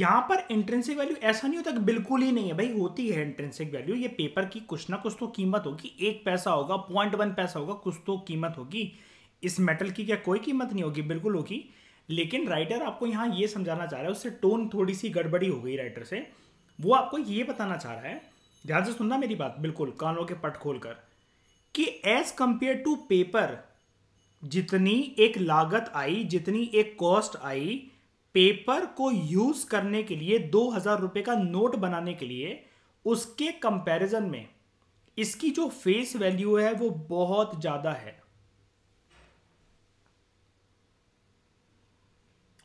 यहां पर इंट्रेंसिक वैल्यू ऐसा नहीं होता कि बिल्कुल ही नहीं है भाई होती है इंट्रेंसिक वैल्यू ये पेपर की कुछ ना कुछ तो कीमत होगी एक पैसा होगा पॉइंट वन पैसा होगा कुछ तो कीमत होगी इस मेटल की क्या कोई कीमत नहीं होगी बिल्कुल होगी लेकिन राइटर आपको यहां ये समझाना चाह रहा है उससे टोन थोड़ी सी गड़बड़ी हो गई राइटर से वो आपको ये बताना चाह रहा है ध्यान से सुनना मेरी बात बिल्कुल कानों के पट खोल कर कि एज कंपेयर टू पेपर जितनी एक लागत आई जितनी एक कॉस्ट आई पेपर को यूज करने के लिए दो हजार रुपये का नोट बनाने के लिए उसके कंपैरिजन में इसकी जो फेस वैल्यू है वो बहुत ज़्यादा है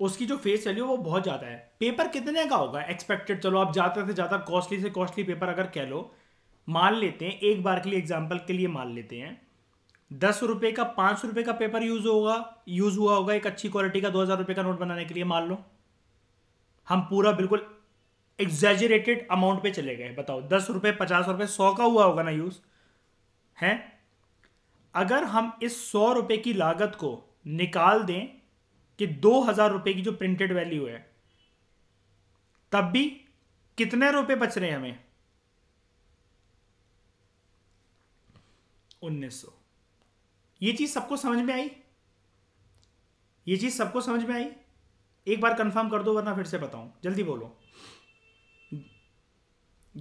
उसकी जो फेस वैल्यू वो बहुत ज़्यादा है पेपर कितने का होगा एक्सपेक्टेड चलो आप ज़्यादा से ज़्यादा कॉस्टली से कॉस्टली पेपर अगर कह लो मान लेते हैं एक बार के लिए एग्जाम्पल के लिए मान लेते हैं दस रुपये का पाँच रुपये का पेपर यूज़ होगा यूज़ हुआ होगा एक अच्छी क्वालिटी का दो हज़ार रुपये का नोट बनाने के लिए मान लो हम पूरा बिल्कुल एग्जेजरेटेड अमाउंट पे चले गए बताओ दस रुपये पचास रुपये सौ का हुआ होगा ना यूज़ हैं अगर हम इस सौ रुपये की लागत को निकाल दें कि दो हजार रुपए की जो प्रिंटेड वैल्यू है तब भी कितने रुपए बच रहे हैं हमें उन्नीस सौ ये चीज सबको समझ में आई ये चीज सबको समझ में आई एक बार कंफर्म कर दो वरना फिर से बताऊं जल्दी बोलो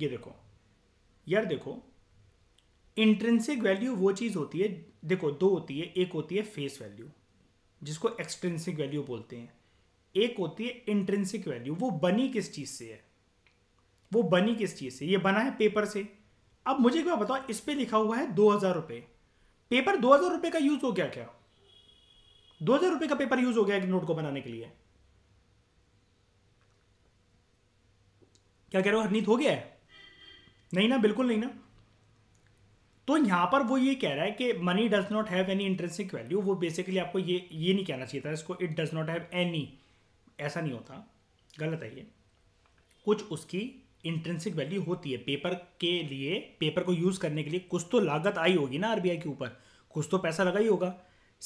ये देखो यार देखो इंट्रेंसिक वैल्यू वो चीज़ होती है देखो दो होती है एक होती है फेस वैल्यू जिसको एक्सट्रेंसिक वैल्यू बोलते हैं एक होती है इंट्रेंसिक वैल्यू वो बनी किस चीज़ से है वो बनी किस चीज़ से ये बना है पेपर से अब मुझे क्या बताओ इस पर लिखा हुआ है दो हज़ार रुपये पेपर दो हज़ार रुपये का यूज़ हो गया क्या दो हज़ार रुपये का पेपर यूज़ हो गया एक नोट को बनाने के लिए क्या कह रहे हो हरनीत हो गया है नहीं ना बिल्कुल नहीं ना तो यहाँ पर वो ये कह रहा है कि money does not have any interesting value वो बेसिकली आपको ये ये नहीं कहना चाहिए था इसको it does not have any ऐसा नहीं होता गलत है ये कुछ उसकी इंट्रेंसिक वैल्यू होती है पेपर के लिए पेपर को यूज़ करने के लिए कुछ तो लागत आई होगी ना आरबीआई के ऊपर कुछ तो पैसा लगा ही होगा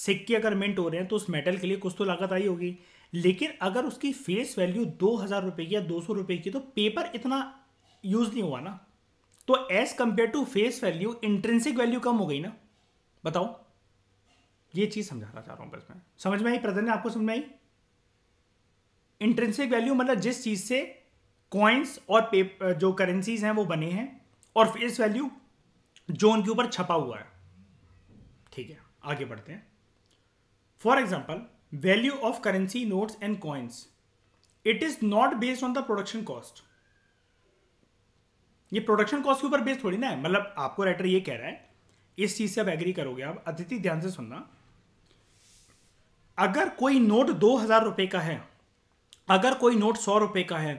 सिक्के अगर मिंट हो रहे हैं तो उस मेटल के लिए कुछ तो लागत आई होगी लेकिन अगर उसकी फेस वैल्यू दो हज़ार रुपये की या दो सौ रुपये की तो पेपर इतना यूज़ नहीं हुआ ना तो as compare to face value intrinsic value कम हो गई ना बताओ ये चीज समझाना चाह रहा हूं बस मैं समझ में आई प्रधान आपको समझ में आई इंट्रेंसिक वैल्यू मतलब जिस चीज से कॉइन्स और पेपर जो करेंसीज हैं वो बने हैं और फेस वैल्यू जो उनके ऊपर छपा हुआ है ठीक है आगे बढ़ते हैं for example value of currency notes and coins it is not based on the production cost ये प्रोडक्शन कॉस्ट के ऊपर बेस्ड थोड़ी ना है मतलब आपको राइटर ये कह रहा है इस चीज़ से आप एग्री करोगे आप अतिथि ध्यान से सुनना अगर कोई नोट दो हज़ार रुपए का है अगर कोई नोट सौ रुपए का है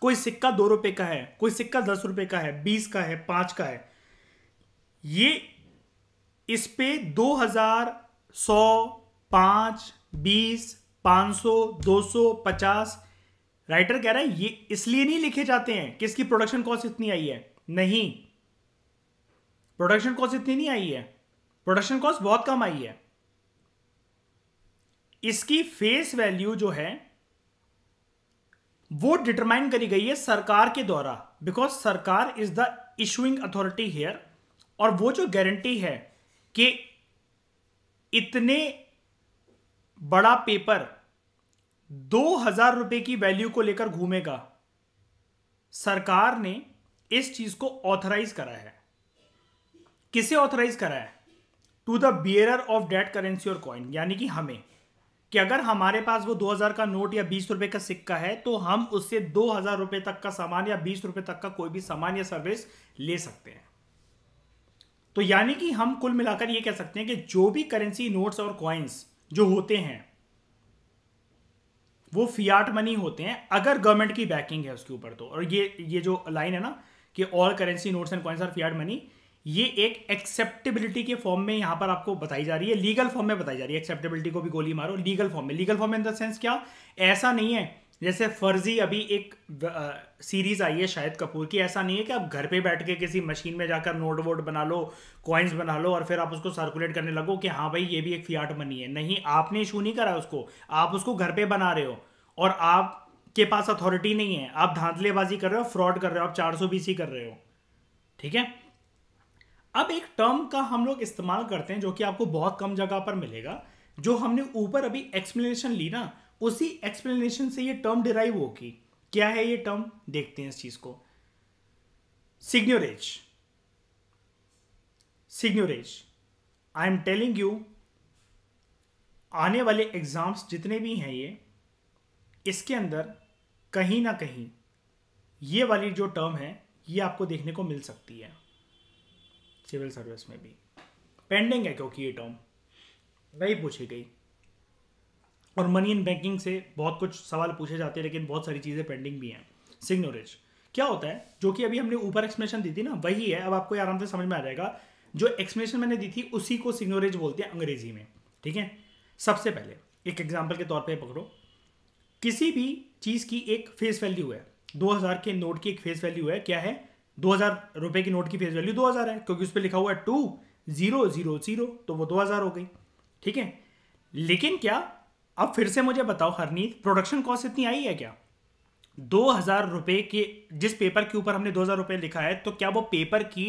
कोई सिक्का दो रुपए का है कोई सिक्का दस रुपए का है बीस का है पांच का है ये इस पे दो हज़ार सौ पांच बीस पांच सौ दो सौ पचास राइटर कह रहा है ये इसलिए नहीं लिखे जाते हैं कि इसकी प्रोडक्शन कॉस्ट इतनी आई है नहीं प्रोडक्शन कॉस्ट इतनी नहीं आई है प्रोडक्शन कॉस्ट बहुत कम आई है इसकी फेस वैल्यू जो है वो डिटरमाइन करी गई है सरकार के द्वारा बिकॉज सरकार is the issuing authority here और वो जो गारंटी है कि इतने बड़ा पेपर दो हजार रुपए की वैल्यू को लेकर घूमेगा सरकार ने इस चीज को ऑथराइज करा है किसे ऑथराइज करा है to the bearer of that currency और कॉइन यानी कि हमें कि अगर हमारे पास वो 2000 का नोट या बीस रुपए का सिक्का है तो हम उससे 2000 रुपए तक का सामान या बीस रुपए तक का कोई भी सामान या सर्विस ले सकते हैं तो यानी कि हम कुल मिलाकर ये कह सकते हैं कि जो भी करेंसी नोट्स और कॉइन्स जो होते हैं वो फियाट मनी होते हैं अगर गवर्नमेंट की बैकिंग है उसके ऊपर तो और ये ये जो लाइन है ना कि all currency notes and coins are fiat money ये एक एक्सेप्टेबिलिटी के फॉर्म में यहां पर आपको बताई जा रही है लीगल फॉर्म में बताई जा रही है एक्सेप्टेबिलिटी को भी गोली मारो लीगल फॉर्म में लीगल फॉर्म में इन द सेंस क्या ऐसा नहीं है जैसे फर्जी अभी एक सीरीज आई है शायद कपूर की ऐसा नहीं है कि आप घर पे बैठ के किसी मशीन में जाकर नोट वोट बना लो कॉइन्स बना लो और फिर आप उसको सर्कुलेट करने लगो कि हाँ भाई ये भी एक फियाट मनी है नहीं आपने इशू नहीं करा उसको आप उसको घर पे बना रहे हो और आप के पास अथॉरिटी नहीं है आप धांधलेबाजी कर रहे हो फ्रॉड कर रहे हो आप चार सौ बीस ही कर रहे हो ठीक है अब एक टर्म का हम लोग इस्तेमाल करते हैं जो कि आपको बहुत कम जगह पर मिलेगा जो हमने ऊपर अभी एक्सप्लेनेशन ली ना उसी एक्सप्लेनेशन से ये टर्म डिराइव होगी क्या है ये टर्म देखते हैं इस चीज को seigniorage seigniorage I am telling you आने वाले एग्जाम्स जितने भी हैं ये इसके अंदर कहीं ना कहीं ये वाली जो टर्म है ये आपको देखने को मिल सकती है सिविल सर्विस में भी पेंडिंग है क्योंकि ये टर्म वही पूछी गई और मनी इन बैंकिंग से बहुत कुछ सवाल पूछे जाते हैं लेकिन बहुत सारी चीज़ें पेंडिंग भी हैं सिग्नोरेज क्या होता है जो कि अभी हमने ऊपर एक्सप्लेनेशन दी थी ना वही है अब आपको आराम से समझ में आ जाएगा जो एक्सप्लेनेशन मैंने दी थी उसी को सिग्नोरेज बोलते हैं अंग्रेजी में ठीक है सबसे पहले एक एग्जाम्पल के तौर पर पकड़ो किसी भी चीज़ की एक फेस वैल्यू है 2000 के नोट की एक फेस वैल्यू है क्या है 2000 रुपए की नोट की फेस वैल्यू 2000 है क्योंकि उस पर लिखा हुआ है टू जीरो जीरो जीरो तो वो 2000 हो गई ठीक है लेकिन क्या अब फिर से मुझे बताओ हरनीत प्रोडक्शन कॉस्ट इतनी आई है क्या दो हज़ार रुपये के जिस पेपर के ऊपर हमने दो हज़ार रुपये लिखा है तो क्या वो पेपर की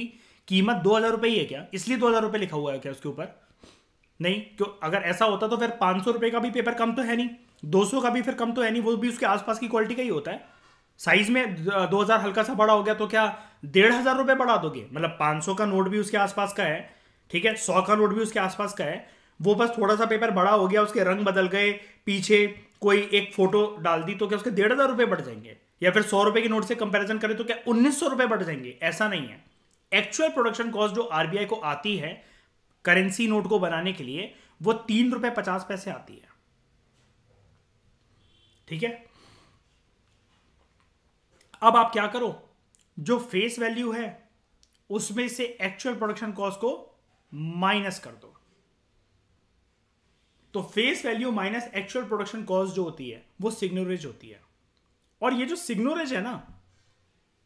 कीमत दो हज़ार रुपये ही है क्या इसलिए दो हज़ार रुपये लिखा हुआ है क्या उसके ऊपर नहीं क्यों अगर ऐसा होता तो फिर पाँच सौ रुपये का भी पेपर कम तो है नहीं दो सौ का भी फिर कम तो है नहीं वो भी उसके आसपास की क्वालिटी का ही होता है साइज में दो हज़ार हल्का सा बड़ा हो गया तो क्या डेढ़ हज़ार रुपये बढ़ा दोगे मतलब पाँच सौ का नोट भी उसके आसपास का है ठीक है सौ का नोट भी उसके आसपास का है वो बस थोड़ा सा पेपर बड़ा हो गया उसके रंग बदल गए पीछे कोई एक फोटो डाल दी तो क्या उसके डेढ़ हज़ार रुपए बढ़ जाएंगे या फिर सौ रुपए की नोट से कंपैरिजन करें तो क्या उन्नीस सौ रुपए बढ़ जाएंगे ऐसा नहीं है एक्चुअल प्रोडक्शन कॉस्ट जो आरबीआई को आती है करेंसी नोट को बनाने के लिए वो तीन रुपए पचास पैसे आती है ठीक है अब आप क्या करो जो फेस वैल्यू है उसमें से एक्चुअल प्रोडक्शन कॉस्ट को माइनस कर दो तो face value minus actual production cost जो होती है वो सिग्नोरेज होती है और ये जो सिग्नोरेज है ना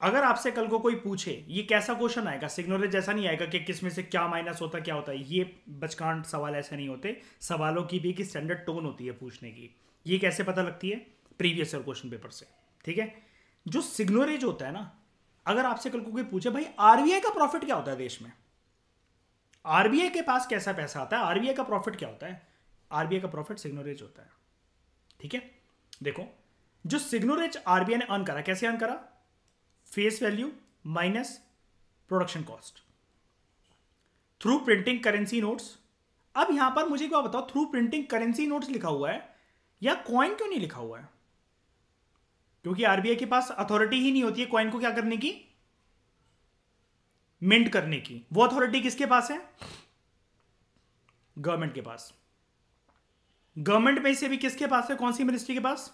अगर आपसे कल को कोई पूछे ये कैसा क्वेश्चन आएगा सिग्नोरेज ऐसा नहीं आएगा कि किस में से क्या माइनस होता क्या होता है ये बचकांड सवाल ऐसे नहीं होते सवालों की भी एक स्टैंडर्ड टोन होती है पूछने की ये कैसे पता लगती है प्रीवियस ईयर क्वेश्चन पेपर से ठीक है जो सिग्नोरेज होता है ना अगर आपसे कल को कोई पूछे भाई आरबीआई का प्रॉफिट क्या होता है देश में आरबीआई के पास कैसा पैसा आता है आरबीआई का प्रॉफिट क्या होता है आरबीआई का प्रॉफिट सिग्नोरेज होता है ठीक है देखो जो सिग्नोरेज आरबीआई ने अर्न करा कैसे अर्न करा face value minus production cost through printing currency notes अब यहां पर मुझे क्या बताओ थ्रू प्रिंटिंग करेंसी नोट्स लिखा हुआ है या कॉइन क्यों नहीं लिखा हुआ है क्योंकि आरबीआई के पास अथॉरिटी ही नहीं होती है कॉइन को क्या करने की मिंट करने की वो अथॉरिटी किसके पास है गवर्नमेंट के पास गवर्नमेंट पैसे भी किसके पास है कौन सी मिनिस्ट्री के पास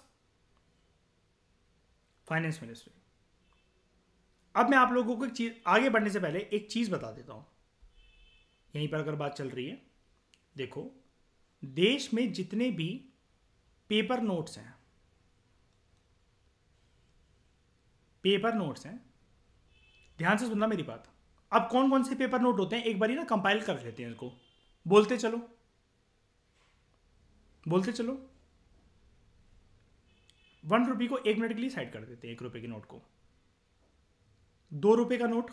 फाइनेंस मिनिस्ट्री अब मैं आप लोगों को एक चीज आगे बढ़ने से पहले एक चीज बता देता हूं यहीं पर अगर बात चल रही है देखो देश में जितने भी पेपर नोट्स हैं पेपर नोट्स हैं ध्यान से सुनना मेरी बात अब कौन कौन से पेपर नोट होते हैं एक बार ही ना कंपाइल कर लेते हैं इसको बोलते चलो बोलते चलो वन रुपी को एक मिनट के लिए साइड कर देते एक रुपए के नोट को दो रुपए का नोट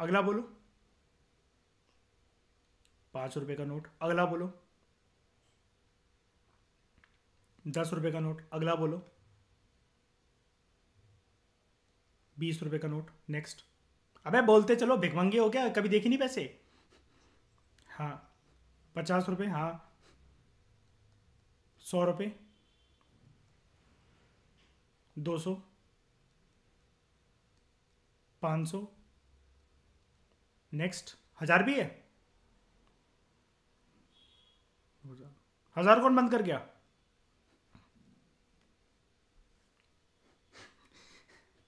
अगला बोलो पांच रुपए का नोट अगला बोलो दस रुपए का नोट अगला बोलो बीस रुपए का नोट नेक्स्ट अबे बोलते चलो भिकमंगे हो क्या कभी देखे नहीं पैसे हाँ पचास रुपए हाँ सौ रुपये दो सौ पाँच सौ नेक्स्ट हज़ार भी है हज़ार कौन बंद कर गया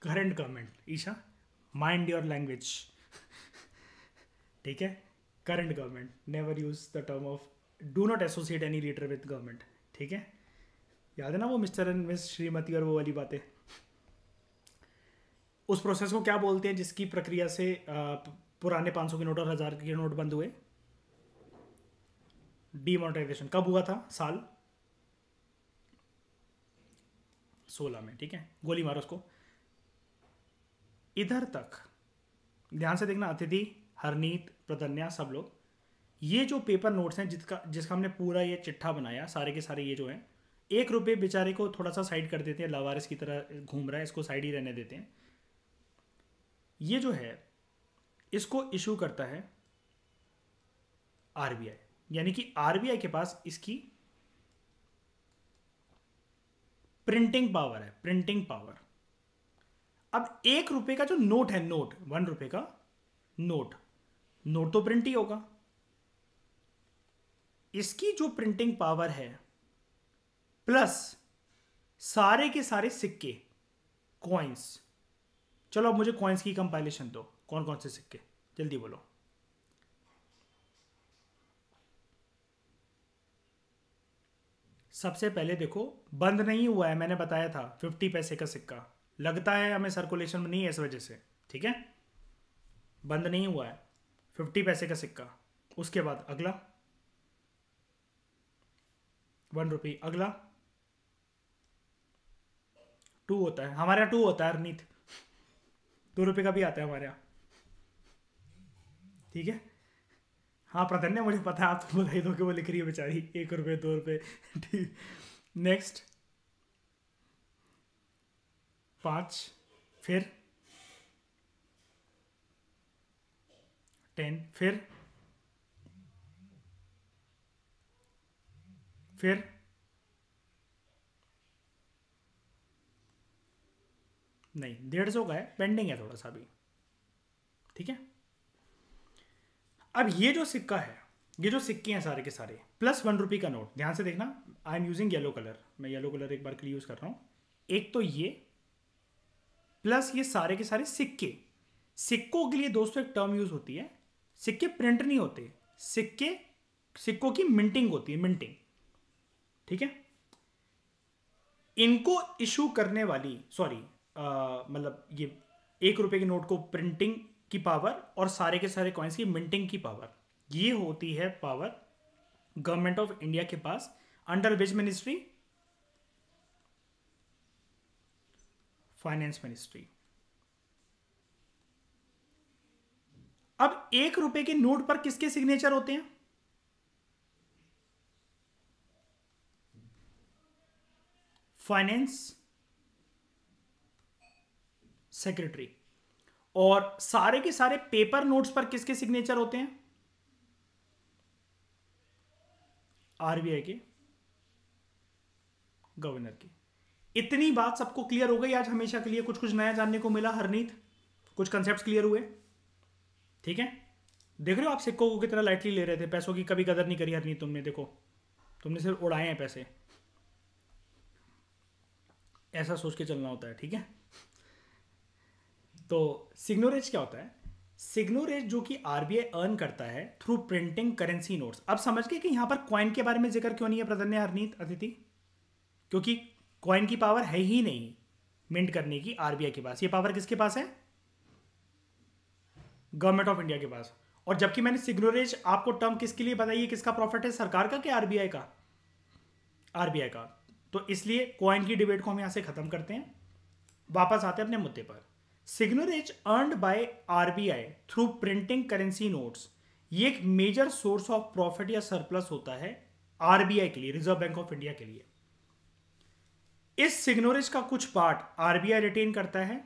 करंट गवर्नमेंट ईशा माइंड योर लैंग्वेज ठीक है current government never use the term of do not associate any leader with government ठीक है याद है ना वो मिस्टर एंड मिस श्रीमती और वो वाली बातें उस प्रोसेस को क्या बोलते हैं जिसकी प्रक्रिया से पुराने 500 के नोट और हज़ार के नोट बंद हुए डीमोनेटाइजेशन कब हुआ था साल 16 में ठीक है गोली मारो उसको इधर तक ध्यान से देखना अतिथि हरनीत प्रदन्या सब लोग ये जो पेपर नोट्स हैं जिसका जिसका हमने पूरा ये चिट्ठा बनाया सारे के सारे ये जो हैं एक रुपये बेचारे को थोड़ा सा साइड कर देते हैं लावारिस की तरह घूम रहा है इसको साइड ही रहने देते हैं ये जो है इसको इशू करता है आरबीआई यानी कि आरबीआई के पास इसकी प्रिंटिंग पावर है प्रिंटिंग पावर अब एक रुपए का जो नोट है नोट वन रुपए का नोट नोट तो प्रिंट ही होगा इसकी जो प्रिंटिंग पावर है प्लस सारे के सारे सिक्के कॉइंस चलो अब मुझे कॉइंस की कंपाइलेशन दो कौन कौन से सिक्के जल्दी बोलो सबसे पहले देखो बंद नहीं हुआ है मैंने बताया था फिफ्टी पैसे का सिक्का लगता है हमें सर्कुलेशन में नहीं है इस वजह से ठीक है बंद नहीं हुआ है फिफ्टी पैसे का सिक्का उसके बाद अगला वन रुपी अगला टू होता है हमारे यहाँ टू होता है अरनीत दो रुपये का भी आता है हमारे यहाँ ठीक है हाँ प्रतन्या मुझे पता है आप तो बताई दो वो लिख रही है बेचारी एक रुपये दो रुपये ठीक नेक्स्ट पांच फिर टेन फिर फिर नहीं डेढ़ सौ का है पेंडिंग है थोड़ा सा भी ठीक है अब ये जो सिक्का है ये जो सिक्के हैं सारे के सारे प्लस वन रुपी का नोट ध्यान से देखना I am using yellow colour मैं येलो कलर एक बार के लिए यूज़ कर रहा हूं एक तो ये प्लस ये सारे के सारे सिक्के सिक्कों के लिए दोस्तों एक टर्म यूज़ होती है सिक्के प्रिंट नहीं होते सिक्के सिक्कों की मिंटिंग होती है मिंटिंग ठीक है इनको इशू करने वाली सॉरी मतलब ये एक रुपए के नोट को प्रिंटिंग की पावर और सारे के सारे कॉइन्स की मिंटिंग की पावर ये होती है पावर गवर्नमेंट ऑफ इंडिया के पास under which ministry finance ministry अब एक रुपए के नोट पर किसके सिग्नेचर होते हैं फाइनेंस सेक्रेटरी और सारे के सारे पेपर नोट्स पर किसके सिग्नेचर होते हैं आरबीआई के गवर्नर के इतनी बात सबको क्लियर हो गई आज हमेशा के लिए कुछ कुछ नया जानने को मिला हरनीत कुछ कंसेप्ट क्लियर हुए ठीक है देख रहे हो आप सिक्कों को कितना लाइटली ले रहे थे पैसों की कभी कदर नहीं करी हरनीत तुमने देखो तुमने सिर्फ उड़ाए हैं पैसे ऐसा सोच के चलना होता है ठीक है तो सिग्नोरेज क्या होता है सिग्नोरेज जो कि आरबीआई अर्न करता है थ्रू प्रिंटिंग करेंसी नोट्स अब समझ गए कि यहां पर क्वाइन के बारे में जिक्र क्यों नहीं है प्रधान हरनीत अतिथि क्योंकि क्वाइन की पावर है ही नहीं मिंट करने की आरबीआई के पास ये पावर किसके पास है गवर्नमेंट ऑफ इंडिया के पास और जबकि मैंने सिग्नोरेज आपको टर्म किसके लिए बताइए किसका प्रॉफिट है सरकार का कि आरबीआई का आरबीआई का तो इसलिए क्वाइन की डिबेट को हम यहां से ख़त्म करते हैं वापस आते हैं अपने मुद्दे पर is earn by RBI through printing currency notes ये एक मेजर सोर्स ऑफ प्रॉफिट या सरप्लस होता है आरबीआई के लिए रिजर्व बैंक ऑफ इंडिया के लिए इस सिग्नोरेज का कुछ पार्ट आरबीआई रिटेन करता है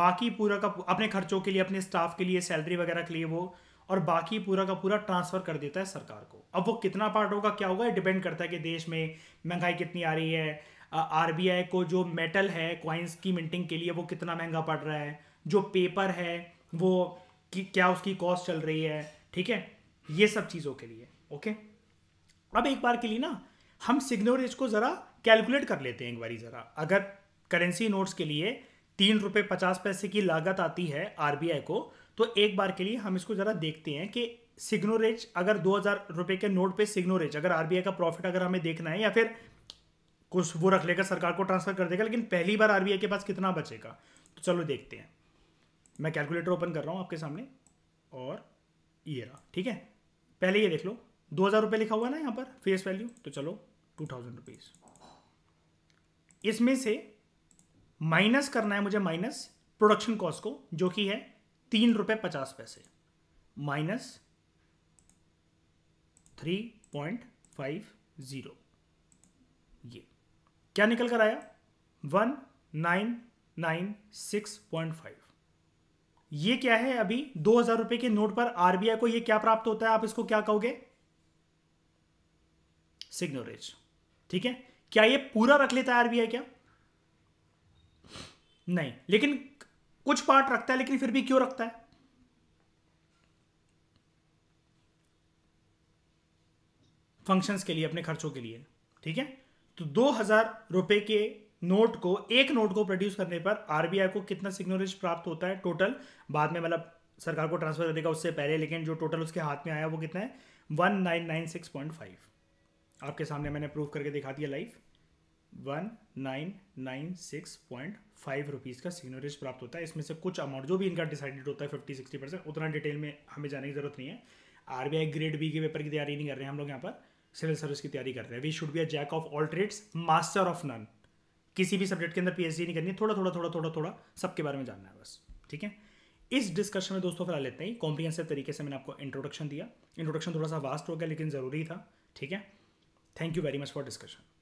बाकी पूरा का अपने खर्चों के लिए अपने स्टाफ के लिए सैलरी वगैरह के लिए वो और बाकी पूरा का पूरा ट्रांसफर कर देता है सरकार को अब वो कितना पार्ट होगा क्या होगा ये डिपेंड करता है कि देश में महंगाई कितनी आ रही है आर को जो मेटल है क्वाइंस की मिंटिंग के लिए वो कितना महंगा पड़ रहा है जो पेपर है वो क्या उसकी कॉस्ट चल रही है ठीक है ये सब चीज़ों के लिए ओके अब एक बार के लिए ना हम सिग्नोरेज को ज़रा कैलकुलेट कर लेते हैं एक बारी ज़रा अगर करेंसी नोट्स के लिए तीन रुपये पचास पैसे की लागत आती है आरबीआई को तो एक बार के लिए हम इसको ज़रा देखते हैं कि सिग्नोरेज अगर दो हज़ार रुपये के नोट पे सिग्नोरेज अगर आरबीआई का प्रॉफिट अगर हमें देखना है या फिर कुछ वो रख लेगा सरकार को ट्रांसफ़र कर देगा लेकिन पहली बार आरबीआई के पास कितना बचेगा तो चलो देखते हैं मैं कैलकुलेटर ओपन कर रहा हूँ आपके सामने और ये रहा ठीक है पहले ये देख लो दो हज़ार रुपये लिखा हुआ ना यहाँ पर फेस वैल्यू तो चलो टू थाउजेंड रुपीज़ इसमें से माइनस करना है मुझे माइनस प्रोडक्शन कॉस्ट को जो कि है तीन रुपए पचास पैसे minus three point five zero ये क्या निकल कर आया one nine nine six point five ये क्या है अभी दो हजार रुपए के नोट पर आरबीआई को ये क्या प्राप्त होता है आप इसको क्या कहोगे सिग्नोरेज ठीक है क्या ये पूरा रख लेता है आरबीआई क्या नहीं लेकिन कुछ पार्ट रखता है लेकिन फिर भी क्यों रखता है फंक्शंस के लिए अपने खर्चों के लिए ठीक है तो दो हजार रुपए के नोट को एक नोट को प्रोड्यूस करने पर आरबीआई को कितना सिग्नोरेज प्राप्त होता है टोटल बाद में मतलब सरकार को ट्रांसफर देगा उससे पहले लेकिन जो टोटल उसके हाथ में आया वो कितना है one nine nine six point five आपके सामने मैंने प्रूव करके दिखा दिया life one nine nine six point five rupees का सिग्नोरेज प्राप्त होता है इसमें से कुछ अमाउंट जो भी इनका डिसाइडेड होता है फिफ्टी सिक्सटी परसेंट उतना डिटेल में हमें जाने की जरूरत नहीं है आरबीआई ग्रेड बी के पेपर की तैयारी नहीं कर रहे हैं हम लोग यहाँ पर सिविल सर्विस की तैयारी कर रहे हैं we should be a jack of all trades master of none किसी भी सब्जेक्ट के अंदर डी नहीं करनी थोड़ा थोड़ा थोड़ा थोड़ा थोड़ा सबके बारे में जानना है बस ठीक है इस डिस्कशन में दोस्तों फिलहाल लेते हैं कॉम्प्रीहेंसिव तरीके से मैंने आपको इंट्रोडक्शन दिया इंट्रोडक्शन थोड़ा सा वास्ट हो गया लेकिन ज़रूरी था ठीक है thank you very much for discussion